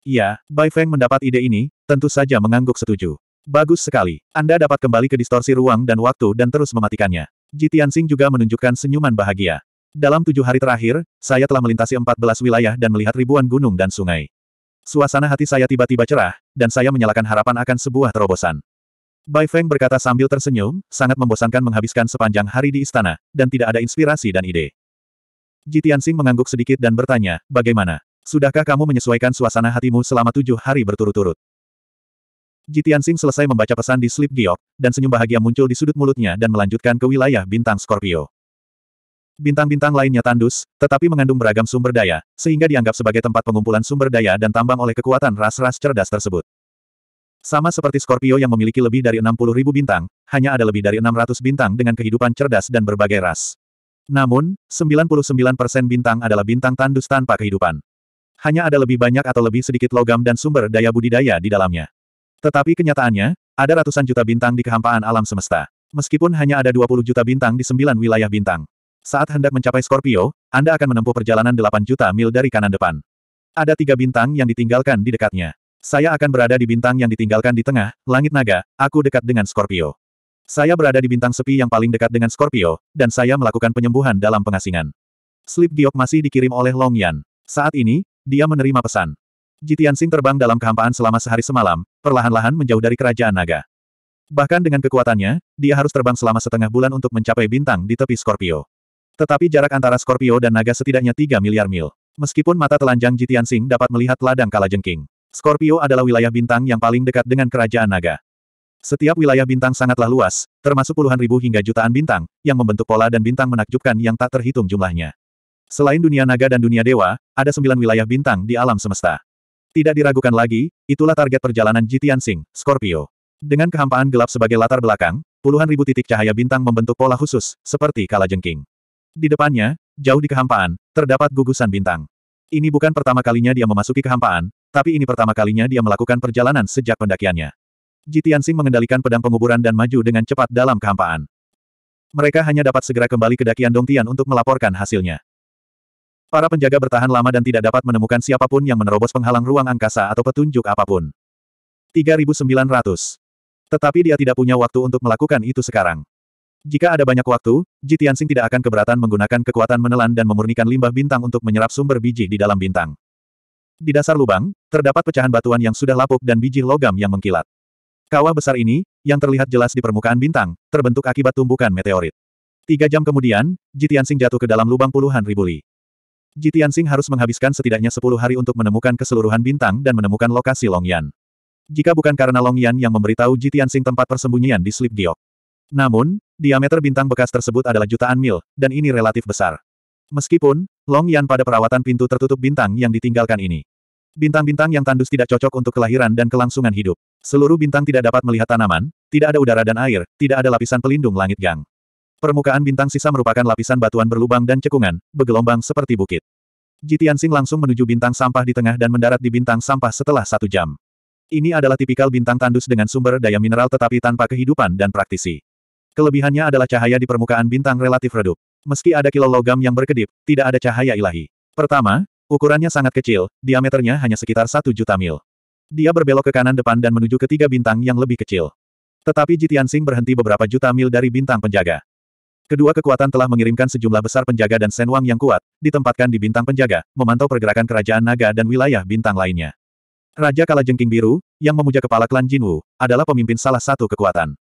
Ya, Bai Feng mendapat ide ini, tentu saja mengangguk setuju. Bagus sekali, Anda dapat kembali ke distorsi ruang dan waktu dan terus mematikannya. Jitian Sing juga menunjukkan senyuman bahagia. Dalam tujuh hari terakhir, saya telah melintasi empat belas wilayah dan melihat ribuan gunung dan sungai. Suasana hati saya tiba-tiba cerah, dan saya menyalakan harapan akan sebuah terobosan. Bai Feng berkata sambil tersenyum, sangat membosankan menghabiskan sepanjang hari di istana, dan tidak ada inspirasi dan ide. Ji Tianxing mengangguk sedikit dan bertanya, bagaimana? Sudahkah kamu menyesuaikan suasana hatimu selama tujuh hari berturut-turut? Ji Tianxing selesai membaca pesan di slip giok, dan senyum bahagia muncul di sudut mulutnya dan melanjutkan ke wilayah bintang Scorpio. Bintang-bintang lainnya tandus, tetapi mengandung beragam sumber daya, sehingga dianggap sebagai tempat pengumpulan sumber daya dan tambang oleh kekuatan ras-ras cerdas tersebut. Sama seperti Scorpio yang memiliki lebih dari 60 ribu bintang, hanya ada lebih dari 600 bintang dengan kehidupan cerdas dan berbagai ras. Namun, 99% bintang adalah bintang tandus tanpa kehidupan. Hanya ada lebih banyak atau lebih sedikit logam dan sumber daya budidaya di dalamnya. Tetapi kenyataannya, ada ratusan juta bintang di kehampaan alam semesta. Meskipun hanya ada 20 juta bintang di sembilan wilayah bintang. Saat hendak mencapai Scorpio, Anda akan menempuh perjalanan 8 juta mil dari kanan depan. Ada tiga bintang yang ditinggalkan di dekatnya. Saya akan berada di bintang yang ditinggalkan di tengah, langit naga, aku dekat dengan Scorpio. Saya berada di bintang sepi yang paling dekat dengan Scorpio, dan saya melakukan penyembuhan dalam pengasingan. Slip Giok masih dikirim oleh Long Yan. Saat ini, dia menerima pesan. Jitian Sing terbang dalam kehampaan selama sehari semalam, perlahan-lahan menjauh dari kerajaan naga. Bahkan dengan kekuatannya, dia harus terbang selama setengah bulan untuk mencapai bintang di tepi Scorpio. Tetapi jarak antara Scorpio dan naga setidaknya 3 miliar mil. Meskipun mata telanjang Jitian Sing dapat melihat ladang kalajengking, Scorpio adalah wilayah bintang yang paling dekat dengan kerajaan naga. Setiap wilayah bintang sangatlah luas, termasuk puluhan ribu hingga jutaan bintang, yang membentuk pola dan bintang menakjubkan yang tak terhitung jumlahnya. Selain dunia naga dan dunia dewa, ada sembilan wilayah bintang di alam semesta. Tidak diragukan lagi, itulah target perjalanan Jitian Sing, Scorpio. Dengan kehampaan gelap sebagai latar belakang, puluhan ribu titik cahaya bintang membentuk pola khusus, seperti kalajengking. Di depannya, jauh di kehampaan, terdapat gugusan bintang. Ini bukan pertama kalinya dia memasuki kehampaan, tapi ini pertama kalinya dia melakukan perjalanan sejak pendakiannya. Sing mengendalikan pedang penguburan dan maju dengan cepat dalam kehampaan. Mereka hanya dapat segera kembali ke dakian Dongtian untuk melaporkan hasilnya. Para penjaga bertahan lama dan tidak dapat menemukan siapapun yang menerobos penghalang ruang angkasa atau petunjuk apapun. 3900. Tetapi dia tidak punya waktu untuk melakukan itu sekarang. Jika ada banyak waktu, Ji tidak akan keberatan menggunakan kekuatan menelan dan memurnikan limbah bintang untuk menyerap sumber biji di dalam bintang. Di dasar lubang, terdapat pecahan batuan yang sudah lapuk dan biji logam yang mengkilat. Kawah besar ini, yang terlihat jelas di permukaan bintang, terbentuk akibat tumbukan meteorit. Tiga jam kemudian, Ji jatuh ke dalam lubang puluhan ribu li. Ji harus menghabiskan setidaknya sepuluh hari untuk menemukan keseluruhan bintang dan menemukan lokasi Longyan. Jika bukan karena Longyan yang memberitahu Ji Tianxing tempat persembunyian di Slip Giok. Namun, Diameter bintang bekas tersebut adalah jutaan mil, dan ini relatif besar. Meskipun, Long Yan pada perawatan pintu tertutup bintang yang ditinggalkan ini. Bintang-bintang yang tandus tidak cocok untuk kelahiran dan kelangsungan hidup. Seluruh bintang tidak dapat melihat tanaman, tidak ada udara dan air, tidak ada lapisan pelindung langit gang. Permukaan bintang sisa merupakan lapisan batuan berlubang dan cekungan, bergelombang seperti bukit. Jitiansing langsung menuju bintang sampah di tengah dan mendarat di bintang sampah setelah satu jam. Ini adalah tipikal bintang tandus dengan sumber daya mineral tetapi tanpa kehidupan dan praktisi. Kelebihannya adalah cahaya di permukaan bintang relatif redup. Meski ada kilo logam yang berkedip, tidak ada cahaya ilahi. Pertama, ukurannya sangat kecil, diameternya hanya sekitar satu juta mil. Dia berbelok ke kanan depan dan menuju ke tiga bintang yang lebih kecil. Tetapi Jitian Sing berhenti beberapa juta mil dari bintang penjaga. Kedua kekuatan telah mengirimkan sejumlah besar penjaga dan Sen Wang yang kuat, ditempatkan di bintang penjaga, memantau pergerakan kerajaan naga dan wilayah bintang lainnya. Raja Kalajengking Biru, yang memuja kepala klan Jinwu, adalah pemimpin salah satu kekuatan.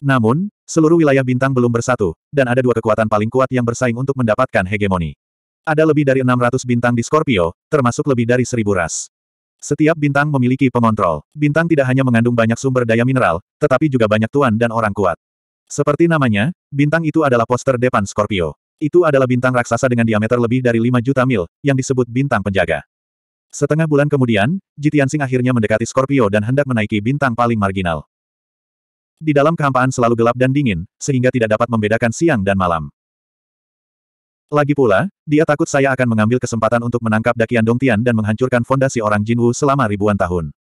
Namun, Seluruh wilayah bintang belum bersatu, dan ada dua kekuatan paling kuat yang bersaing untuk mendapatkan hegemoni. Ada lebih dari 600 bintang di Scorpio, termasuk lebih dari seribu ras. Setiap bintang memiliki pengontrol. Bintang tidak hanya mengandung banyak sumber daya mineral, tetapi juga banyak tuan dan orang kuat. Seperti namanya, bintang itu adalah poster depan Scorpio. Itu adalah bintang raksasa dengan diameter lebih dari 5 juta mil, yang disebut bintang penjaga. Setengah bulan kemudian, Jitiansing akhirnya mendekati Scorpio dan hendak menaiki bintang paling marginal. Di dalam kehampaan selalu gelap dan dingin, sehingga tidak dapat membedakan siang dan malam. Lagi pula, dia takut saya akan mengambil kesempatan untuk menangkap Dakian Dongtian dan menghancurkan fondasi orang Jinwu selama ribuan tahun.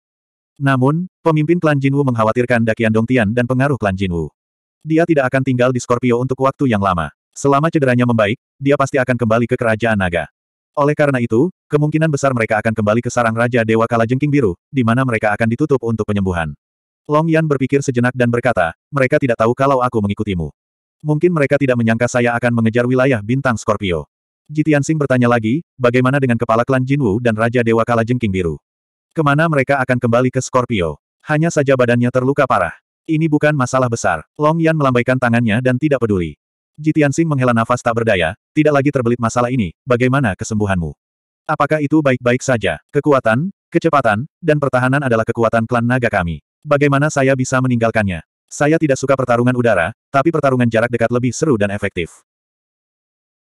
Namun, pemimpin klan Jinwu mengkhawatirkan Dakian Dongtian dan pengaruh klan Jinwu. Dia tidak akan tinggal di Scorpio untuk waktu yang lama. Selama cederanya membaik, dia pasti akan kembali ke kerajaan naga. Oleh karena itu, kemungkinan besar mereka akan kembali ke sarang Raja Dewa Kalajengking Biru, di mana mereka akan ditutup untuk penyembuhan. Long Yan berpikir sejenak dan berkata, mereka tidak tahu kalau aku mengikutimu. Mungkin mereka tidak menyangka saya akan mengejar wilayah bintang Scorpio. Jitian Sing bertanya lagi, bagaimana dengan kepala klan Jinwu dan Raja Dewa Kala Jengking Biru? Kemana mereka akan kembali ke Scorpio? Hanya saja badannya terluka parah. Ini bukan masalah besar. Long Yan melambaikan tangannya dan tidak peduli. Jitian Sing menghela nafas tak berdaya, tidak lagi terbelit masalah ini, bagaimana kesembuhanmu? Apakah itu baik-baik saja? Kekuatan, kecepatan, dan pertahanan adalah kekuatan klan naga kami. Bagaimana saya bisa meninggalkannya? Saya tidak suka pertarungan udara, tapi pertarungan jarak dekat lebih seru dan efektif.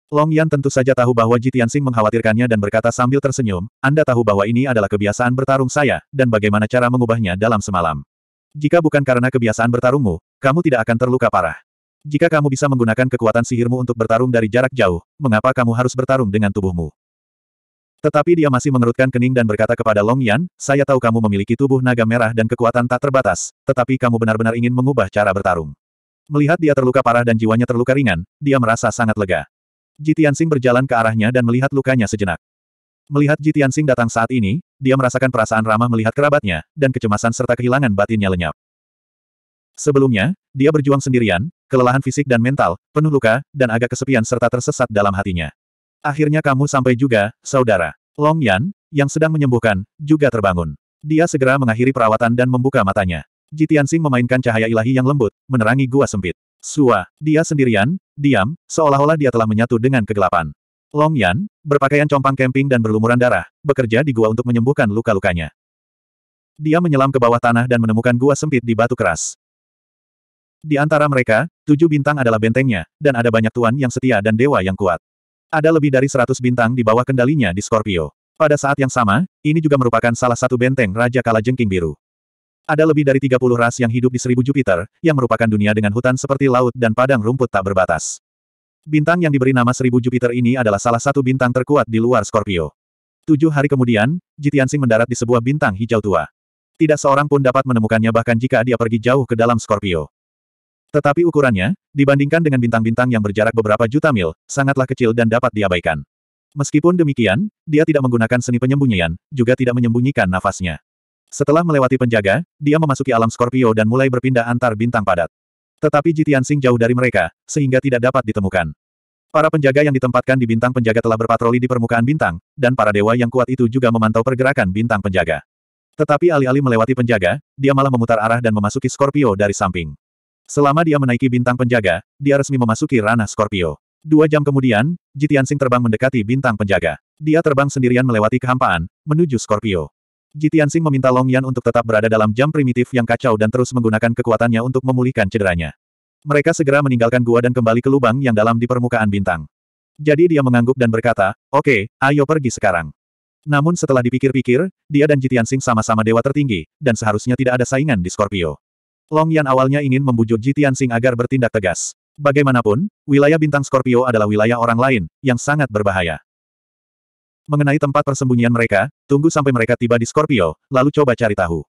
Long Yan tentu saja tahu bahwa Ji Tianxing mengkhawatirkannya dan berkata sambil tersenyum, Anda tahu bahwa ini adalah kebiasaan bertarung saya, dan bagaimana cara mengubahnya dalam semalam. Jika bukan karena kebiasaan bertarungmu, kamu tidak akan terluka parah. Jika kamu bisa menggunakan kekuatan sihirmu untuk bertarung dari jarak jauh, mengapa kamu harus bertarung dengan tubuhmu? Tetapi dia masih mengerutkan kening dan berkata kepada Long Yan, saya tahu kamu memiliki tubuh naga merah dan kekuatan tak terbatas, tetapi kamu benar-benar ingin mengubah cara bertarung. Melihat dia terluka parah dan jiwanya terluka ringan, dia merasa sangat lega. Jitiansing berjalan ke arahnya dan melihat lukanya sejenak. Melihat Jitiansing datang saat ini, dia merasakan perasaan ramah melihat kerabatnya, dan kecemasan serta kehilangan batinnya lenyap. Sebelumnya, dia berjuang sendirian, kelelahan fisik dan mental, penuh luka, dan agak kesepian serta tersesat dalam hatinya. Akhirnya kamu sampai juga, saudara. Long Yan, yang sedang menyembuhkan, juga terbangun. Dia segera mengakhiri perawatan dan membuka matanya. Jitian Sing memainkan cahaya ilahi yang lembut, menerangi gua sempit. Sua, dia sendirian, diam, seolah-olah dia telah menyatu dengan kegelapan. Long Yan, berpakaian compang kemping dan berlumuran darah, bekerja di gua untuk menyembuhkan luka-lukanya. Dia menyelam ke bawah tanah dan menemukan gua sempit di batu keras. Di antara mereka, tujuh bintang adalah bentengnya, dan ada banyak tuan yang setia dan dewa yang kuat. Ada lebih dari seratus bintang di bawah kendalinya di Scorpio. Pada saat yang sama, ini juga merupakan salah satu benteng Raja Kala Jengking Biru. Ada lebih dari 30 ras yang hidup di seribu Jupiter, yang merupakan dunia dengan hutan seperti laut dan padang rumput tak berbatas. Bintang yang diberi nama seribu Jupiter ini adalah salah satu bintang terkuat di luar Scorpio. Tujuh hari kemudian, Jitiansing mendarat di sebuah bintang hijau tua. Tidak seorang pun dapat menemukannya bahkan jika dia pergi jauh ke dalam Scorpio. Tetapi ukurannya, dibandingkan dengan bintang-bintang yang berjarak beberapa juta mil, sangatlah kecil dan dapat diabaikan. Meskipun demikian, dia tidak menggunakan seni penyembunyian, juga tidak menyembunyikan nafasnya. Setelah melewati penjaga, dia memasuki alam Scorpio dan mulai berpindah antar bintang padat. Tetapi Jitian Sing jauh dari mereka, sehingga tidak dapat ditemukan. Para penjaga yang ditempatkan di bintang penjaga telah berpatroli di permukaan bintang, dan para dewa yang kuat itu juga memantau pergerakan bintang penjaga. Tetapi alih-alih melewati penjaga, dia malah memutar arah dan memasuki Scorpio dari samping. Selama dia menaiki bintang penjaga, dia resmi memasuki ranah Scorpio. Dua jam kemudian, Jitiansing terbang mendekati bintang penjaga. Dia terbang sendirian melewati kehampaan, menuju Scorpio. Jitiansing meminta Long Yan untuk tetap berada dalam jam primitif yang kacau dan terus menggunakan kekuatannya untuk memulihkan cederanya. Mereka segera meninggalkan gua dan kembali ke lubang yang dalam di permukaan bintang. Jadi dia mengangguk dan berkata, oke, okay, ayo pergi sekarang. Namun setelah dipikir-pikir, dia dan Jitiansing sama-sama dewa tertinggi, dan seharusnya tidak ada saingan di Scorpio. Long Yan awalnya ingin membujuk Ji Tianxing agar bertindak tegas. Bagaimanapun, wilayah bintang Scorpio adalah wilayah orang lain, yang sangat berbahaya. Mengenai tempat persembunyian mereka, tunggu sampai mereka tiba di Scorpio, lalu coba cari tahu.